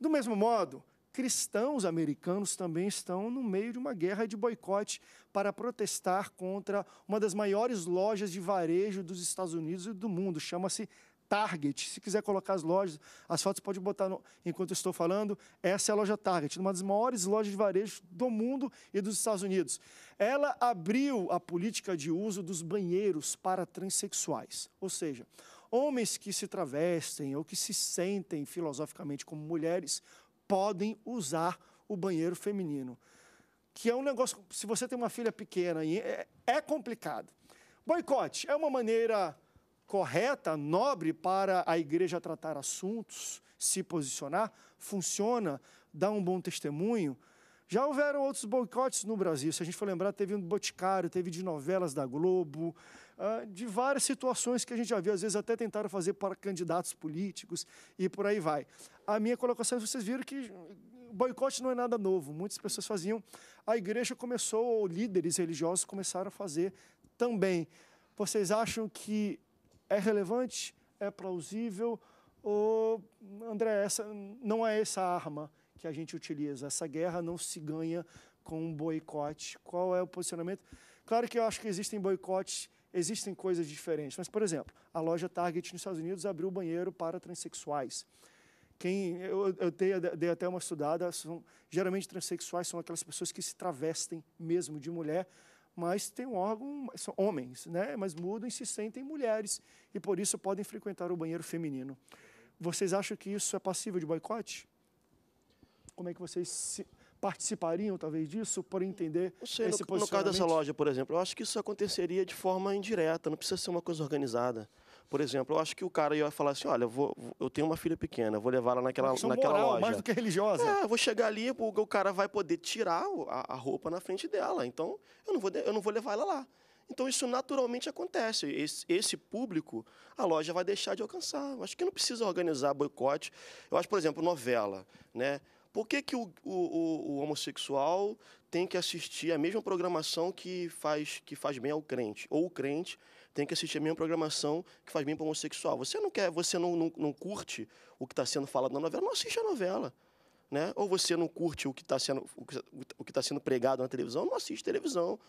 Do mesmo modo, cristãos americanos também estão no meio de uma guerra de boicote para protestar contra uma das maiores lojas de varejo dos Estados Unidos e do mundo, chama-se Target. Se quiser colocar as lojas, as fotos pode botar no, enquanto eu estou falando. Essa é a loja Target, uma das maiores lojas de varejo do mundo e dos Estados Unidos. Ela abriu a política de uso dos banheiros para transexuais, ou seja, homens que se travestem ou que se sentem filosoficamente como mulheres podem usar o banheiro feminino. Que é um negócio, se você tem uma filha pequena, é, é complicado. Boicote é uma maneira correta, nobre para a igreja tratar assuntos, se posicionar, funciona, dá um bom testemunho. Já houveram outros boicotes no Brasil. Se a gente for lembrar, teve um boticário, teve de novelas da Globo, ah, de várias situações que a gente já viu. Às vezes até tentaram fazer para candidatos políticos e por aí vai. A minha colocação, é vocês viram que boicote não é nada novo. Muitas pessoas faziam. A igreja começou, líderes religiosos começaram a fazer também. Vocês acham que é relevante? É plausível? Ou, André, essa, não é essa a arma? que a gente utiliza. Essa guerra não se ganha com um boicote. Qual é o posicionamento? Claro que eu acho que existem boicotes, existem coisas diferentes. Mas, por exemplo, a loja Target nos Estados Unidos abriu banheiro para transexuais. Quem, eu, eu dei, dei, até uma estudada, são, geralmente transexuais são aquelas pessoas que se travestem mesmo de mulher, mas tem um órgão, são homens, né? mas mudam e se sentem mulheres, e por isso podem frequentar o banheiro feminino. Vocês acham que isso é passível de boicote? como é que vocês se participariam, talvez, disso, por entender não sei, esse no, no caso dessa loja, por exemplo, eu acho que isso aconteceria de forma indireta, não precisa ser uma coisa organizada. Por exemplo, eu acho que o cara ia falar assim: olha, eu, vou, eu tenho uma filha pequena, vou levá-la naquela, naquela moral, loja. mais do que religiosa. É, eu vou chegar ali, o cara vai poder tirar a, a roupa na frente dela. Então, eu não vou, eu não vou levar ela lá. Então, isso naturalmente acontece. Esse, esse, público, a loja vai deixar de alcançar. Eu acho que não precisa organizar boicote. Eu acho, por exemplo, novela. Né? Por que, que o, o, o, homossexual tem que assistir a mesma programação que faz, que faz bem ao crente? Ou o crente tem que assistir a mesma programação que faz bem para o homossexual? Você não quer, você não, não, não curte o que está sendo falado na novela, não assiste a novela. Né? Ou você não curte o que está sendo, o que, tá sendo pregado na televisão, não assiste televisão.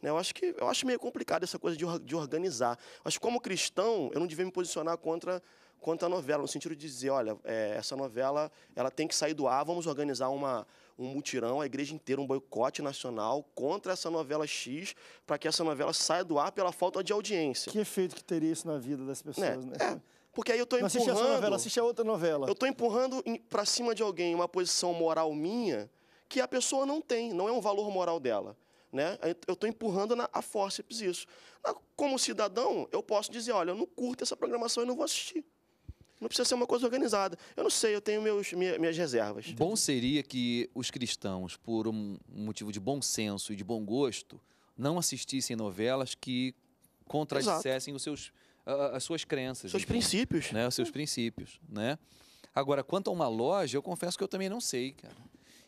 Né? Eu, acho que, eu acho meio complicado essa coisa de, de organizar. Mas como cristão, eu não devia me posicionar contra quanto à novela, no sentido de dizer, olha, é, essa novela ela tem que sair do ar, vamos organizar uma, um mutirão, a igreja inteira, um boicote nacional contra essa novela X, para que essa novela saia do ar pela falta de audiência. Que efeito que teria isso na vida das é, pessoas, né? né? É. Porque aí eu estou empurrando. Assiste essa novela, assiste a outra novela. Eu estou empurrando para cima de alguém uma posição moral minha que a pessoa não tem, não é um valor moral dela. Né? Eu estou empurrando na, a forceps isso. Como cidadão, eu posso dizer: olha, eu não curto essa programação e não vou assistir. Não precisa ser uma coisa organizada. Eu não sei, eu tenho meus, minhas reservas. Bom seria que os cristãos, por um motivo de bom senso e de bom gosto, não assistissem novelas que contradissessem os seus, as suas crenças. Seus enfim, princípios. Né? Os seus princípios, né? Agora, quanto a uma loja, eu confesso que eu também não sei, cara.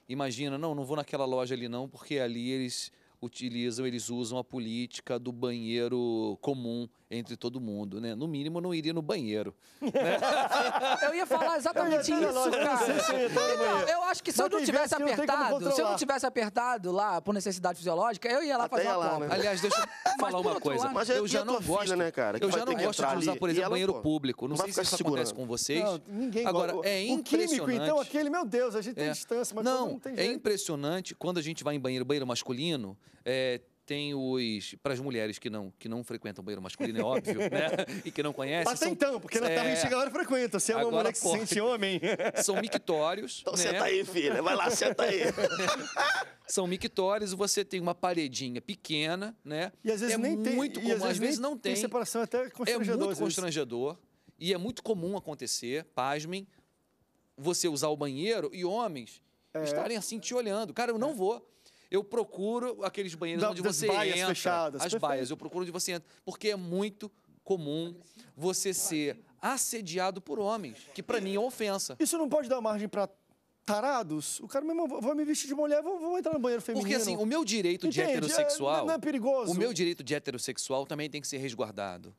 Imagina, não, não vou naquela loja ali não, porque ali eles utilizam, eles usam a política do banheiro comum entre todo mundo, né? No mínimo, não iria no banheiro. Né? eu ia falar exatamente eu isso, cara. Então, eu acho que se eu não tivesse apertado, se eu não tivesse apertado lá por necessidade fisiológica, eu ia lá Até fazer ia uma lá, Né? Aliás, deixa eu falar uma coisa. Lado, Mas é eu né, já não gosto, filha, né, cara? Eu já não gosto de usar, por exemplo, banheiro público. Não, sei se isso acontece com vocês. Não, ninguém Agora, gosta. é impressionante. químico, então, aquele, meu Deus, a gente tem é. distância, mas não, tem é jeito. É impressionante quando a gente vai em banheiro, banheiro masculino, tem os. Para as mulheres que não, que não frequentam banheiro masculino, é óbvio, né? E que não conhecem. Até são, então, porque na é, terra a e frequenta. Você é uma mulher que se sente homem. São mictórios. Então né? senta aí, filha. Vai lá, senta aí. são mictórios, você tem uma paredinha pequena, né? E às vezes é nem muito tem. Comum, às, às vezes, não tem. tem separação é até é constrangedor. É muito constrangedor. E é muito comum acontecer, pasmem, você usar o banheiro e homens é. estarem assim te olhando. Cara, eu não vou eu procuro aqueles banheiros da, onde você baias entra. Fechadas, as perfeito. baias, eu procuro onde você entra. Porque é muito comum você ser assediado por homens, que para mim é ofensa. Isso não pode dar margem para tarados, o cara mesmo vai me vestir de mulher, vou, vou, entrar no banheiro feminino. Porque assim, o meu direito de é, heterossexual. É, não é perigoso. O meu direito de heterossexual também tem que ser resguardado.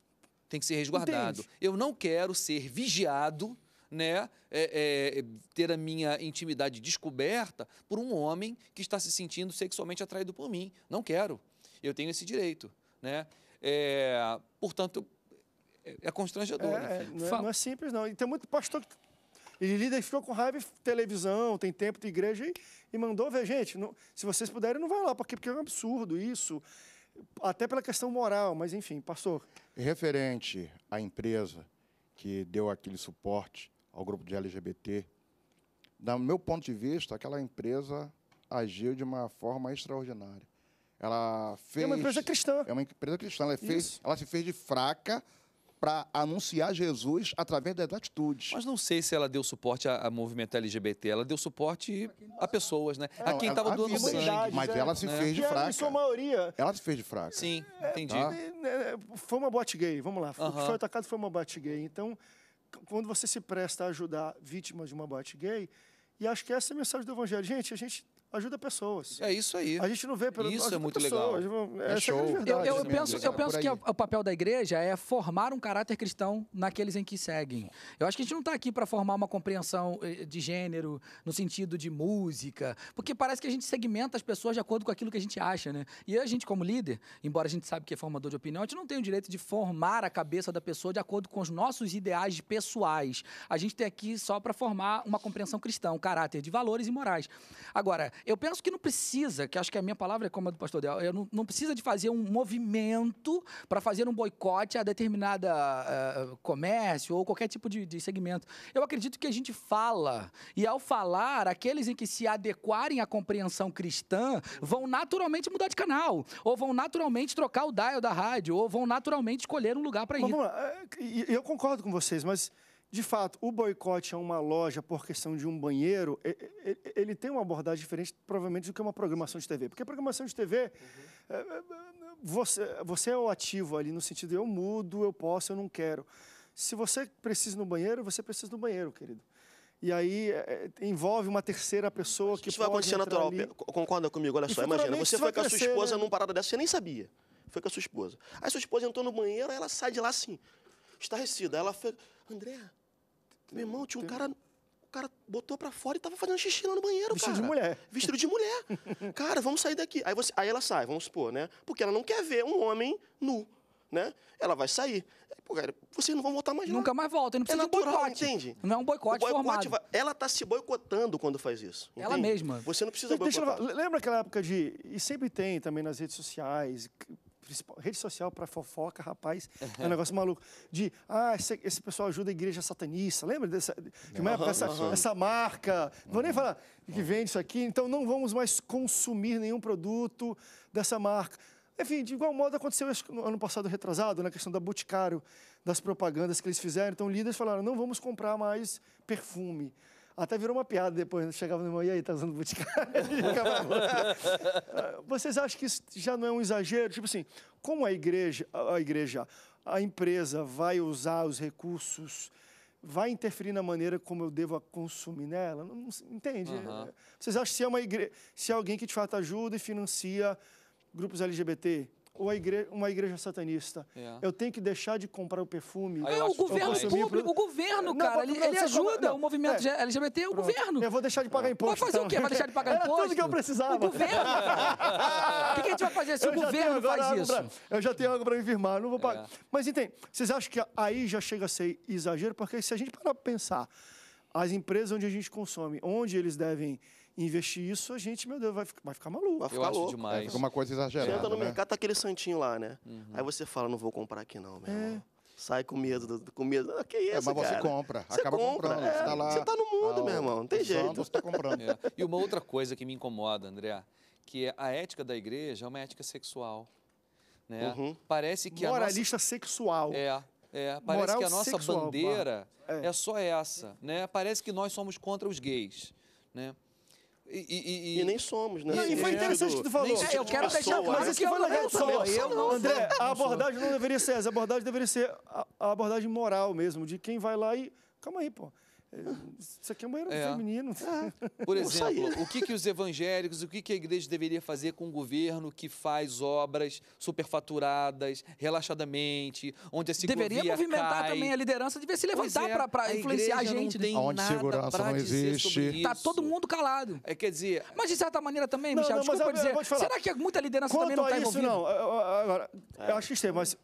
Tem que ser resguardado. Eu não quero ser vigiado né, é, é, ter a minha intimidade descoberta por um homem que está se sentindo sexualmente atraído por mim. Não quero. Eu tenho esse direito. Né? É, portanto, é, é constrangedor. É, não, é, não, é, simples, não. E tem muito pastor que ele líder ficou com raiva televisão, tem tempo de igreja e, e mandou ver, gente, não, se vocês puderem, não vai lá, porque, porque é um absurdo isso, até pela questão moral, mas enfim, pastor. Referente à empresa que deu aquele suporte ao grupo de LGBT. Do meu ponto de vista, aquela empresa agiu de uma forma extraordinária. Ela fez. É uma empresa cristã. É uma empresa cristã. Ela, fez, ela se fez de fraca para anunciar Jesus através das atitudes. Mas não sei se ela deu suporte a, a movimento LGBT, ela deu suporte a pessoas, né? Não, a quem estava doando sangue. Mas né? ela se é. fez de fraca. Em sua maioria. Ela se fez de fraca. Sim, é, entendi. tá? Né, foi uma bote gay, vamos lá. Uh -huh. O que foi atacado foi uma bote gay. Então, quando você se presta a ajudar vítimas de uma boate gay, e acho que essa é a mensagem do Evangelho. Gente, a gente ajuda pessoas. É isso aí. A gente não vê pelo Isso é muito pessoas. legal. É, é show. eu, eu, assim, penso, né? eu penso que o papel da igreja é formar um caráter cristão naqueles em que seguem. Eu acho que a gente não está aqui para formar uma compreensão eh, de gênero no sentido de música, porque parece que a gente segmenta as pessoas de acordo com aquilo que a gente acha, né? E a gente como líder, embora a gente saiba que é formador de opinião, a gente não tem o direito de formar a cabeça da pessoa de acordo com os nossos ideais pessoais. A gente tem aqui só para formar uma compreensão cristã, um caráter de valores e morais. Agora, eu penso que não precisa, que acho que a minha palavra é como a do pastor Del, eu não, não precisa de fazer um movimento para fazer um boicote a determinada uh, comércio ou qualquer tipo de, de segmento. Eu acredito que a gente fala, e ao falar, aqueles em que se adequarem à compreensão cristã vão naturalmente mudar de canal, ou vão naturalmente trocar o dial da rádio, ou vão naturalmente escolher um lugar para ir. Mas, eh, Eu concordo com vocês, mas de fato, o boicote a uma loja por questão de um banheiro, ele tem uma abordagem diferente, provavelmente, do que uma programação de TV. Porque a programação de TV, uhum. É, é, você, você é o ativo ali, no sentido, eu mudo, eu posso, eu não quero. Se você precisa no banheiro, você precisa no banheiro, querido. E aí é, envolve uma terceira pessoa que Isso vai acontecer natural. Concorda comigo? Olha só, imagina, você foi com a sua esposa né? numa parada dessa, você nem sabia. Foi com a sua esposa. Aí a sua esposa entrou no banheiro, ela sai de lá assim, estarrecida. Ela foi, André, meu irmão, tinha um cara. O cara botou pra fora e tava fazendo xixi lá no banheiro, Vestido cara. de mulher. Vestido de mulher. cara, vamos sair daqui. Aí, você, aí ela sai, vamos supor, né? Porque ela não quer ver um homem nu, né? Ela vai sair. Pô, cara, vocês não vão voltar mais Nunca lá. mais volta, não é precisa é natural, de um boicote. entende? Não é um boicote, o boicote vai, Ela tá se boicotando quando faz isso. Entende? Ela mesma. Você não precisa Deixa boicotar. Eu, lembra aquela época de... E sempre tem também nas redes sociais Rede social para fofoca, rapaz, é um negócio maluco. De, ah, esse, esse pessoal ajuda a igreja satanista. Lembra dessa de uma época, essa, essa marca? Não vou nem falar que vende isso aqui. Então, não vamos mais consumir nenhum produto dessa marca. Enfim, de igual modo aconteceu no ano passado retrasado, na questão da Boticário, das propagandas que eles fizeram. Então, líderes falaram: não vamos comprar mais perfume. Até virou uma piada depois, né? chegava no irmão, e aí, tá usando boticário? Ah, vocês acham que isso já não é um exagero? Tipo assim, como a igreja, a igreja, a empresa vai usar os recursos, vai interferir na maneira como eu devo consumir nela? Não, entende? Uhum. Vocês acham que se é uma igreja, se é alguém que de fato ajuda e financia grupos LGBT, uma igreja, uma igreja satanista. É. Eu tenho que deixar de comprar o perfume. Ah, o governo público, o governo, cara, não, ele, não, ele ajuda o movimento é. LGBT, o Pronto. governo. Eu vou deixar de pagar imposto. Vai fazer o quê? Então. Vai deixar de pagar Era tudo que eu precisava. O governo. O que, que, a gente vai fazer se eu o governo faz isso? Pra, eu já tenho algo para me firmar, não vou pagar. É. Mas entende, vocês acham que aí já chega a ser exagero? Porque se a gente parar para pensar, as empresas onde a gente consome, onde eles devem investir isso, a gente, meu Deus, vai, vai ficar maluco. Vai ficar eu acho louco. demais. É, uma coisa exagerada. Você entra no né? mercado, tá aquele santinho lá, né? Uhum. Aí você fala, não vou comprar aqui não, meu é. irmão. Sai com medo, com medo. Ah, que isso, é, mas você compra, você acaba compra, comprando. É, você, tá lá, você tá no mundo, ah, meu irmão, não tem jeito. Você tá comprando. É. E uma outra coisa que me incomoda, André, que é a ética da igreja é uma ética sexual. Né? Uhum. Parece que Moralista nossa... sexual. É. É, parece Moral que a nossa sexual, bandeira é. é. só essa, né? Parece que nós somos contra os gays, né? E, e, e, nem somos, né? e foi interessante que tu falou. É, eu quero deixar claro mas isso que não legal. Só, eu não André, a abordagem não deveria ser essa. A abordagem deveria ser a, a abordagem moral mesmo, de quem vai lá e... Calma aí, pô. Isso aqui é um banheiro é. feminino. É. Por exemplo, o que, que os evangélicos, o que, que a igreja deveria fazer com o um governo que faz obras superfaturadas, relaxadamente, onde a ciclovia Deveria movimentar cai. também a liderança, deveria se levantar é, para influenciar a gente. Não tem onde segurança não existe. Está todo mundo calado. É, quer dizer... Mas de certa maneira também, não, Michel, não, desculpa dizer, será que muita liderança Quanto também não está envolvida? Não, agora, eu acho que tem, mas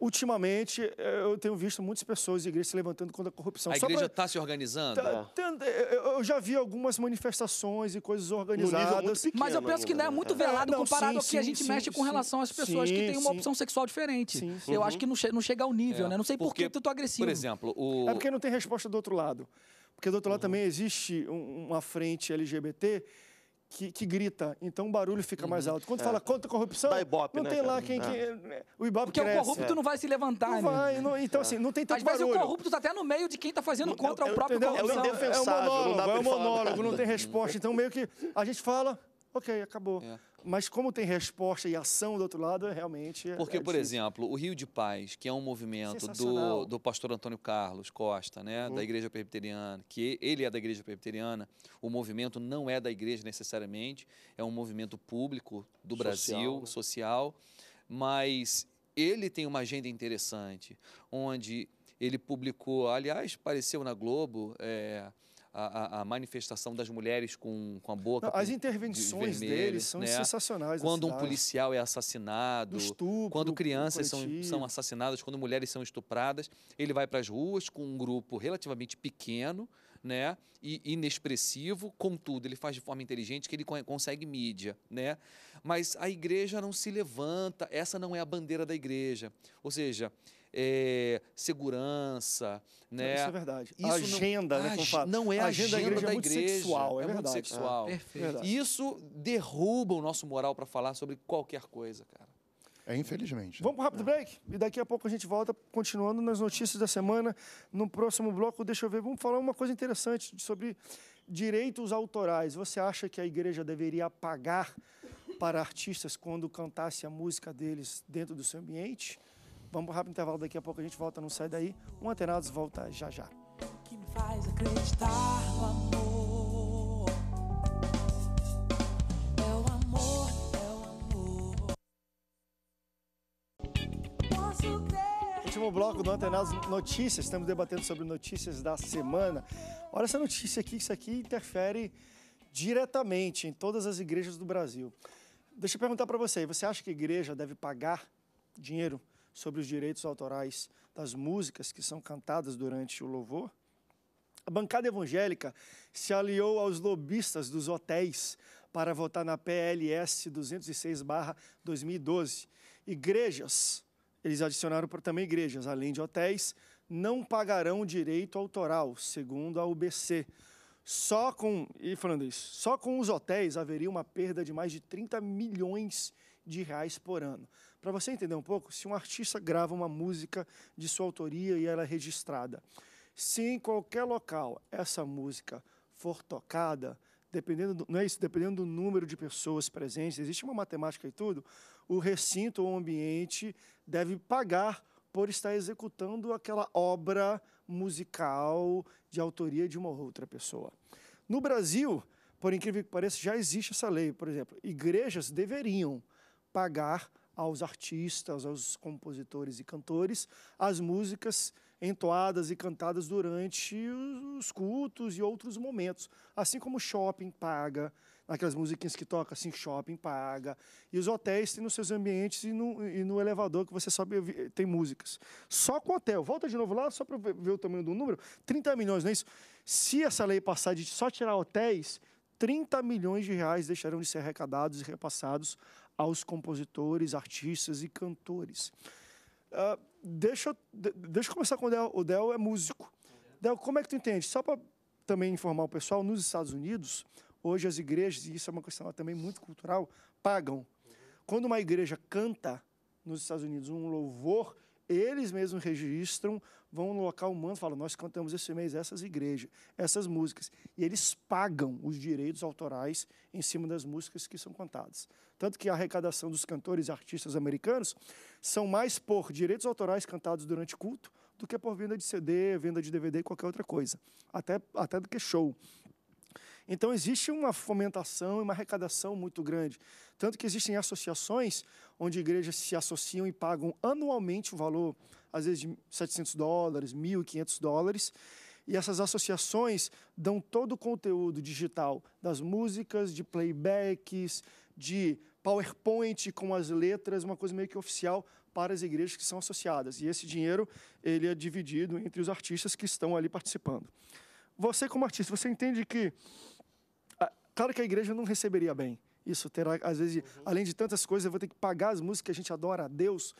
ultimamente eh, eu tenho visto muitas pessoas e igrejas se levantando contra a corrupção. A Só igreja está pra... Tá se organizando? Tá, eh, eu já vi algumas manifestações e coisas organizadas. Pequeno, mas eu penso que não é né? muito velado é, não, comparado sim, ao que sim, a gente sim, mexe com relação às pessoas que têm uma opção sexual diferente. Eu uhum. acho que não, che não chega ao nível, é. né? Não sei por que tanto tá agressivo. Por exemplo, o... É porque não tem resposta do outro lado. Porque do outro uhum. lado também existe uma frente LGBT que, que, grita, então o barulho fica mais uhum. alto. Quando é. fala contra a corrupção, Ibope, não né, tem cara? lá quem... É. Que, ah. o Ibope Porque cresce. o corrupto é. não vai se levantar, não né? Vai, não, então é. assim, não tem tanto Às barulho. o corrupto está até no meio de quem está fazendo contra o é, próprio entendeu? corrupção. É o indefensável. É um monólogo, não é um monólogo, é não tem resposta. Então meio que a gente fala, ok, acabou. É. Mas como tem resposta e ação do outro lado, realmente. É Porque, é por exemplo, o Rio de Paz, que é um movimento do, do pastor Antônio Carlos Costa, né, uhum. da Igreja Presbiteriana, que ele é da Igreja Presbiteriana, o movimento não é da igreja necessariamente, é um movimento público do social, Brasil, né? social, mas ele tem uma agenda interessante, onde ele publicou, aliás, apareceu na Globo. É, a, a, manifestação das mulheres com, com a boca. Não, as intervenções de vermelho, deles são né? sensacionais. Quando assim, um policial é assassinado, estupro, quando crianças são, são assassinadas, quando mulheres são estupradas, ele vai para as ruas com um grupo relativamente pequeno né, e inexpressivo, contudo, ele faz de forma inteligente que ele consegue mídia, né? Mas a igreja não se levanta, essa não é a bandeira da igreja. Ou seja, é, segurança, né? Isso é verdade. Isso agenda, não, né? Como Não é a agenda, agenda é da igreja. Da igreja. É, muito sexual, é, é verdade. Muito sexual. É, isso derruba o nosso moral para falar sobre qualquer coisa, cara. É, infelizmente. Né? Vamos para rápido é. break e daqui a pouco a gente volta continuando nas notícias da semana. No próximo bloco, deixa eu ver, vamos falar uma coisa interessante sobre direitos autorais. Você acha que a igreja deveria pagar para artistas quando cantasse a música deles dentro do seu ambiente? Vamos para um rápido intervalo, daqui a pouco a gente volta, não sai daí. Um Antenados volta já já. Que me faz acreditar no amor. É o amor, é o amor. Último bloco do Antenados Notícias, estamos debatendo sobre notícias da semana. Olha essa notícia aqui, isso aqui interfere diretamente em todas as igrejas do Brasil. Deixa eu perguntar para você, você acha que a igreja deve pagar dinheiro sobre os direitos autorais das músicas que são cantadas durante o louvor, a bancada evangélica se aliou aos lobistas dos hotéis para votar na PLS 206/2012. Igrejas, eles adicionaram também igrejas, além de hotéis, não pagarão direito autoral, segundo a UBC. Só com, e falando isso, só com os hotéis haveria uma perda de mais de 30 milhões de reais por ano. Para você entender um pouco, se um artista grava uma música de sua autoria e ela é registrada, se em qualquer local essa música for tocada, dependendo do, não é isso, dependendo do número de pessoas presentes, existe uma matemática e tudo, o recinto ou o ambiente deve pagar por estar executando aquela obra musical de autoria de uma outra pessoa. No Brasil, por incrível que pareça, já existe essa lei, por exemplo, igrejas deveriam pagar aos artistas, aos compositores e cantores, as músicas entoadas e cantadas durante os cultos e outros momentos. Assim como o shopping paga, aquelas musiquinhas que toca assim, shopping paga. E os hotéis têm nos seus ambientes e no, e no elevador que você sobe tem músicas. Só com hotel. Volta de novo lá, só para ver o tamanho do número. 30 milhões, não é isso? Se essa lei passar de só tirar hotéis, 30 milhões de reais deixarão de ser arrecadados e repassados aos compositores, artistas e cantores. Uh, deixa, deixa eu começar com o Del. O Del é músico. Del, como é que tu entende? Só para também informar o pessoal, nos Estados Unidos, hoje as igrejas, e isso é uma questão também muito cultural, pagam. Quando uma igreja canta nos Estados Unidos um louvor, eles mesmos registram, vão no local humano e falam: Nós cantamos esse mês essas igrejas, essas músicas. E eles pagam os direitos autorais em cima das músicas que são cantadas. Tanto que a arrecadação dos cantores e artistas americanos são mais por direitos autorais cantados durante culto do que por venda de CD, venda de DVD e qualquer outra coisa. Até, até do que show. Então, existe uma fomentação e uma arrecadação muito grande. Tanto que existem associações onde igrejas se associam e pagam anualmente o valor, às vezes, de 700 dólares, 1.500 dólares. E essas associações dão todo o conteúdo digital das músicas, de playbacks, de PowerPoint com as letras, uma coisa meio que oficial para as igrejas que são associadas. E esse dinheiro ele é dividido entre os artistas que estão ali participando. Você como artista, você entende que Claro que a igreja não receberia bem. Isso terá, às vezes, uhum. além de tantas coisas, eu vou ter que pagar as músicas que a gente adora a Deus.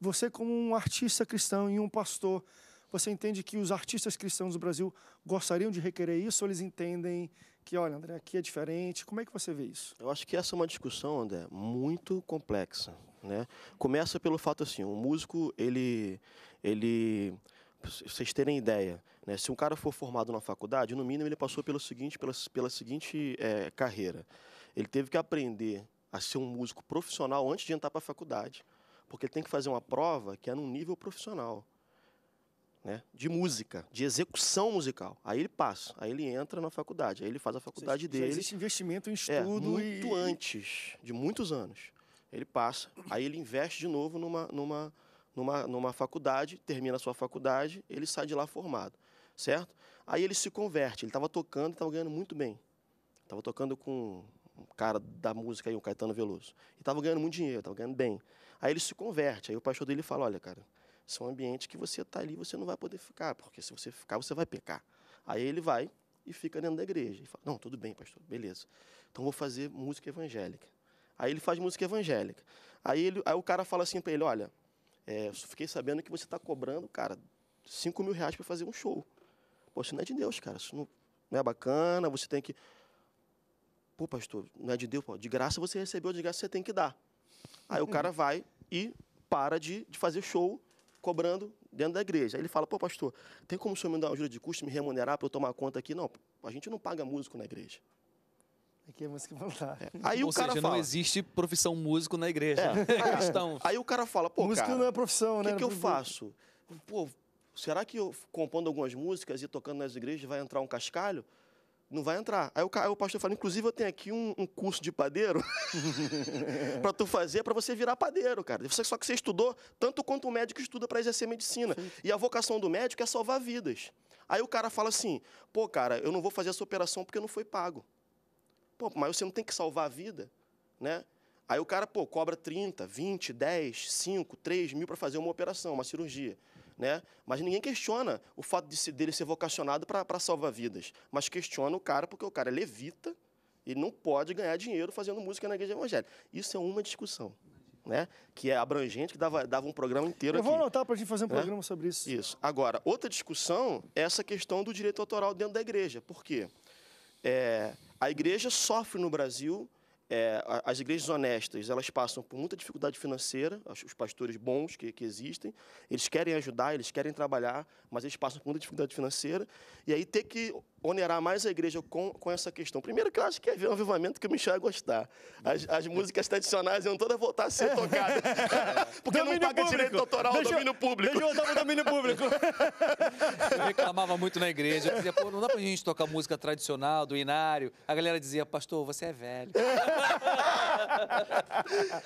Você, como um artista cristão e um pastor, você entende que os artistas cristãos do Brasil gostariam de requerer isso ou eles entendem que, olha, André, aqui é diferente? Como é que você vê isso? Eu acho que essa é uma discussão, André, muito complexa. Né? Começa pelo fato assim, o um músico, ele, ele vocês terem ideia, né, se um cara for formado na faculdade, no mínimo ele passou pelo seguinte, pela, pela seguinte é, carreira. Ele teve que aprender a ser um músico profissional antes de entrar para a faculdade, porque ele tem que fazer uma prova que é num nível profissional, né, de música, de execução musical. Aí ele passa, aí ele entra na faculdade, aí ele faz a faculdade seja, dele. Existe investimento em é, estudo é, muito e... antes, de muitos anos. Ele passa, aí ele investe de novo numa, numa numa, numa faculdade, termina a sua faculdade, ele sai de lá formado, certo? Aí ele se converte, ele estava tocando, estava ganhando muito bem. Estava tocando com um cara da música aí, um Caetano Veloso. E estava ganhando muito dinheiro, estava ganhando bem. Aí ele se converte, aí o pastor dele fala, olha, cara, isso é um ambiente que você está ali, você não vai poder ficar, porque se você ficar, você vai pecar. Aí ele vai e fica dentro da igreja. E fala, não, tudo bem, pastor, beleza. Então vou fazer música evangélica. Aí ele faz música evangélica. Aí, ele, aí o cara fala assim para ele, olha, é, eu fiquei sabendo que você está cobrando, cara, 5 mil reais para fazer um show. Pô, isso não é de Deus, cara. Isso não, não é bacana, você tem que. Pô, pastor, não é de Deus, pô. De graça você recebeu, de graça você tem que dar. Aí o cara vai e para de, de fazer show cobrando dentro da igreja. Aí ele fala, pô, pastor, tem como o senhor me dar uma ajuda de custo, me remunerar para eu tomar conta aqui? Não, a gente não paga músico na igreja. Aqui é, é música popular. É. Aí Ou o cara seja, fala, não existe profissão músico na igreja. É. Cristão. É aí o cara fala, pô, Música cara, não é profissão, né? O que, né? que eu faço? Pô, será que eu compondo algumas músicas e tocando nas igrejas vai entrar um cascalho? Não vai entrar. Aí o, aí o pastor fala, inclusive eu tenho aqui um, um curso de padeiro para tu fazer, para você virar padeiro, cara. Você, só que você estudou tanto quanto o médico estuda para exercer medicina. Sim. E a vocação do médico é salvar vidas. Aí o cara fala assim, pô, cara, eu não vou fazer essa operação porque não foi pago. Pô, mas você não tem que salvar a vida, né? Aí o cara, pô, cobra 30, 20, 10, 5, 3 mil para fazer uma operação, uma cirurgia. Né? Mas ninguém questiona o fato de dele ser vocacionado para salvar vidas. Mas questiona o cara porque o cara é levita e não pode ganhar dinheiro fazendo música na igreja evangélica. Isso é uma discussão. Né? Que é abrangente, que dava, dava um programa inteiro. Eu aqui, vou anotar para a gente fazer um né? programa sobre isso. Isso. Agora, outra discussão é essa questão do direito autoral dentro da igreja. Por quê? É, a igreja sofre no Brasil, é, as igrejas honestas, elas passam por muita dificuldade financeira, os pastores bons que, que existem, eles querem ajudar, eles querem trabalhar, mas eles passam por muita dificuldade financeira, e aí ter que onerar mais a igreja com, com essa questão. Primeiro que eu acho que é ver um avivamento que o Michel ia gostar. As, as músicas tradicionais iam todas voltar a ser é. tocadas. Porque domínio não paga público. direito autoral, deixa, domínio público. Deixa eu voltar domínio público. eu reclamava muito na igreja. Eu dizia, pô, não dá pra gente tocar música tradicional, do inário. A galera dizia, pastor, você é velho.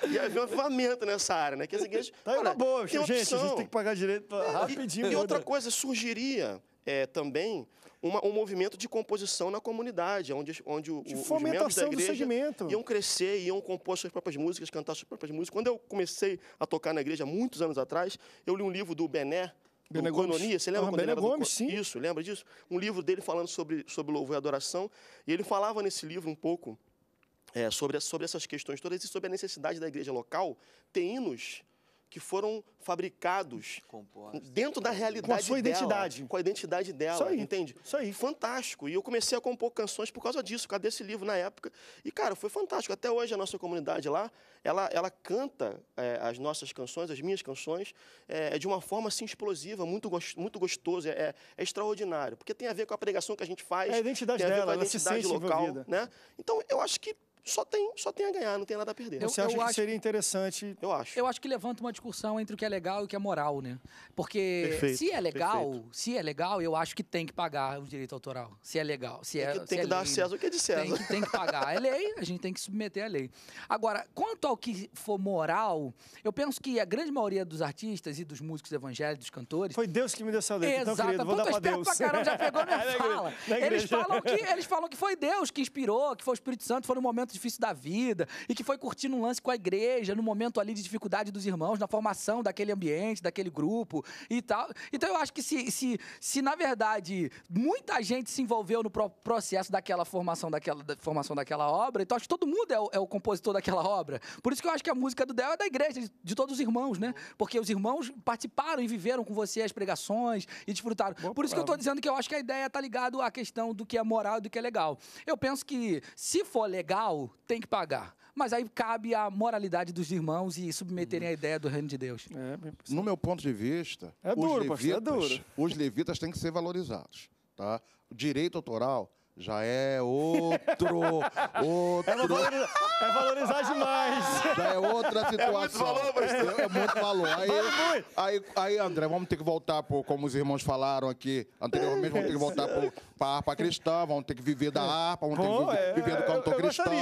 e havia um avivamento nessa área, né? Que as igrejas... Tá olha, boa, gente, opção. a gente tem que pagar direito pra... rapidinho. E, e né? outra coisa, surgiria é, também uma, um movimento de composição na comunidade, onde, onde o, os membros da igreja segmento. iam crescer, iam compor suas próprias músicas, cantar suas próprias músicas. Quando eu comecei a tocar na igreja, muitos anos atrás, eu li um livro do Bené, do Bené Gononia, você lembra ah, quando Bené ele Gomes, do... sim. Isso, lembra disso? Um livro dele falando sobre, sobre louvor e adoração. E ele falava nesse livro um pouco é, sobre, sobre essas questões todas e sobre a necessidade da igreja local ter hinos que foram fabricados Composto. dentro da realidade dela. Com a sua dela, identidade. Com a identidade dela, Isso aí. entende? Isso aí. Fantástico. E eu comecei a compor canções por causa disso, por causa desse livro na época. E, cara, foi fantástico. Até hoje a nossa comunidade lá, ela, ela canta é, as nossas canções, as minhas canções, é, é de uma forma, assim, explosiva, muito, gost, muito gostoso, é, é, é, extraordinário. Porque tem a ver com a pregação que a gente faz. É a identidade a dela, a identidade ela se sente local. Né? Então, eu acho que só tem, só tem a ganhar, não tem nada a perder. Eu, Você acha eu que acho, seria interessante? Eu acho. Eu acho que levanta uma discussão entre o que é legal e o que é moral, né? Porque perfeito, se é legal, perfeito. se é legal, eu acho que tem que pagar o direito autoral. Se é legal, se é é, tem é que, Tem se que é dar acesso ao que é de César. Tem que, tem que pagar. É lei, a gente tem que submeter à lei. Agora, quanto ao que for moral, eu penso que a grande maioria dos artistas e dos músicos evangélicos, dos cantores... Foi Deus que me deu essa letra, então, querido, vou dar pra Deus. Pra caramba, já pegou minha fala. Eles falam, que, eles falam que foi Deus que inspirou, que foi o Espírito Santo, foi no momento de difícil da vida e que foi curtindo um lance com a igreja no momento ali de dificuldade dos irmãos, na formação daquele ambiente, daquele grupo e tal. Então eu acho que se, se, se na verdade muita gente se envolveu no processo daquela formação daquela, da formação daquela obra, então acho que todo mundo é o, é o, compositor daquela obra. Por isso que eu acho que a música do Del é da igreja, de, de todos os irmãos, né? Porque os irmãos participaram e viveram com você as pregações e desfrutaram. Boa Por isso que eu estou dizendo que eu acho que a ideia tá ligado à questão do que é moral e do que é legal. Eu penso que se for legal, mal tem que pagar. Mas aí cabe à moralidade dos irmãos e submeterem a ideia do reino de Deus. É, no meu ponto de vista, é duro, os, levitas, pastor, é duro. os levitas têm que ser valorizados. Tá? Direito autoral já é outro. É outro... É, é valorizar demais. Já é outra situação. É muito valor, mas... É, é, muito valor. Aí, aí, aí, aí, André, vamos ter que voltar, por como os irmãos falaram aqui anteriormente, vamos ter que voltar para pra harpa cristã, vamos ter que viver da harpa, vamos ter que viver, é, viver do cantor cristão.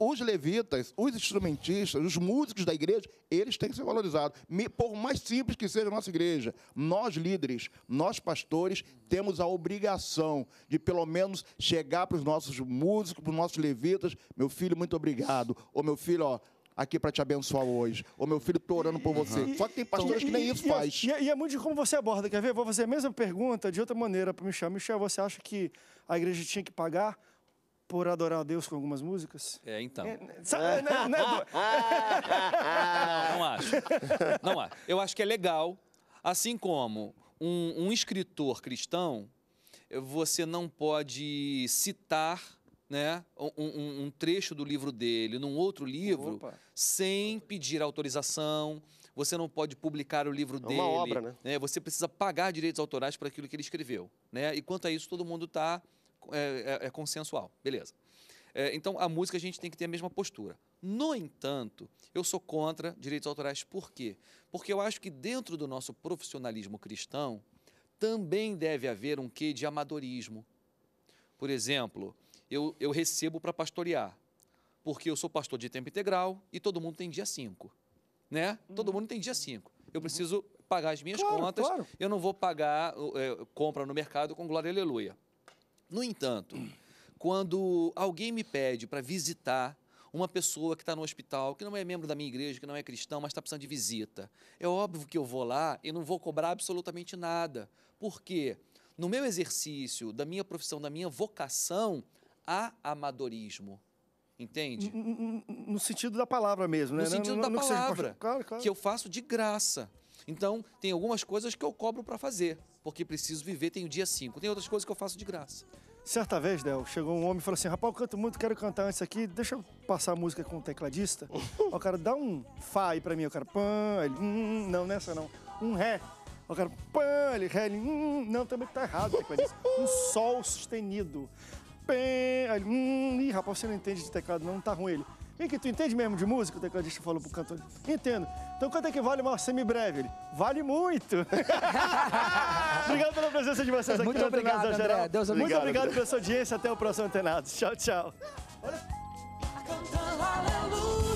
os levitas, os instrumentistas, os músicos da igreja, eles têm que ser valorizados. Por mais simples que seja a nossa igreja, nós líderes, nós pastores, temos a obrigação obrigação de, pelo menos, chegar para os nossos músicos, para os nossos levitas: meu filho, muito obrigado. Ou meu filho, ó, aqui para te abençoar hoje. Ô meu filho, estou orando por você. Uhum. Só que tem pastores e, que nem e, isso e faz. e, é muito de como você aborda. Quer ver? Vou fazer a mesma pergunta de outra maneira para Michel. Michel, você acha que a igreja tinha que pagar por adorar a Deus com algumas músicas? É, então. É, não, né, né, né, não, não acho. Não acho. Eu acho que é legal, assim como um, um escritor cristão você não pode citar né, um, um, um trecho do livro dele num outro livro Opa. sem pedir autorização. Você não pode publicar o livro é dele. Obra, né? né? Você precisa pagar direitos autorais para aquilo que ele escreveu. Né? E quanto a isso, todo mundo está é, é, é, consensual. Beleza. É, então, a música a gente tem que ter a mesma postura. No entanto, eu sou contra direitos autorais. Por quê? Porque eu acho que dentro do nosso profissionalismo cristão, também deve haver um quê de amadorismo. Por exemplo, eu, eu recebo para pastorear, porque eu sou pastor de tempo integral e todo mundo tem dia 5. Né? Uhum. Todo mundo tem dia 5. Uhum. Eu preciso pagar as minhas claro, contas, claro. eu não vou pagar é, compra no mercado com glória e aleluia. No entanto, quando alguém me pede para visitar uma pessoa que está no hospital, que não é membro da minha igreja, que não é cristão, mas está precisando de visita. É óbvio que eu vou lá e não vou cobrar absolutamente nada. Por quê? No meu exercício, da minha profissão, da minha vocação, há amadorismo. Entende? No, no sentido da palavra mesmo, né? No sentido da palavra. Que, claro, claro. que eu faço de graça. Então, tem algumas coisas que eu cobro para fazer, porque preciso viver, tem o dia 5. Tem outras coisas que eu faço de graça. Certa vez, Del, chegou um homem e falou assim: Rapaz, eu canto muito, quero cantar antes aqui, deixa eu passar a música com o tecladista. o cara dá um Fá aí pra mim, o cara, pã, ele, hum, não, nessa não. Um Ré. O cara, pã, ele, Ré, ele, hum, não, também tá errado o tecladista. Um Sol sustenido. Pã, ele, hum, ih, rapaz, você não entende de teclado, não, tá ruim ele. Vem que tu entende mesmo de música? O tecladista falou pro cantor. Entendo. Então quanto é que vale uma semi breve, vale muito. obrigado pela presença de vocês aqui Muito no obrigado, André. Geral. Deus Muito obrigado, obrigado André. pela sua audiência. Até o próximo Antenados. Tchau, tchau. Olha.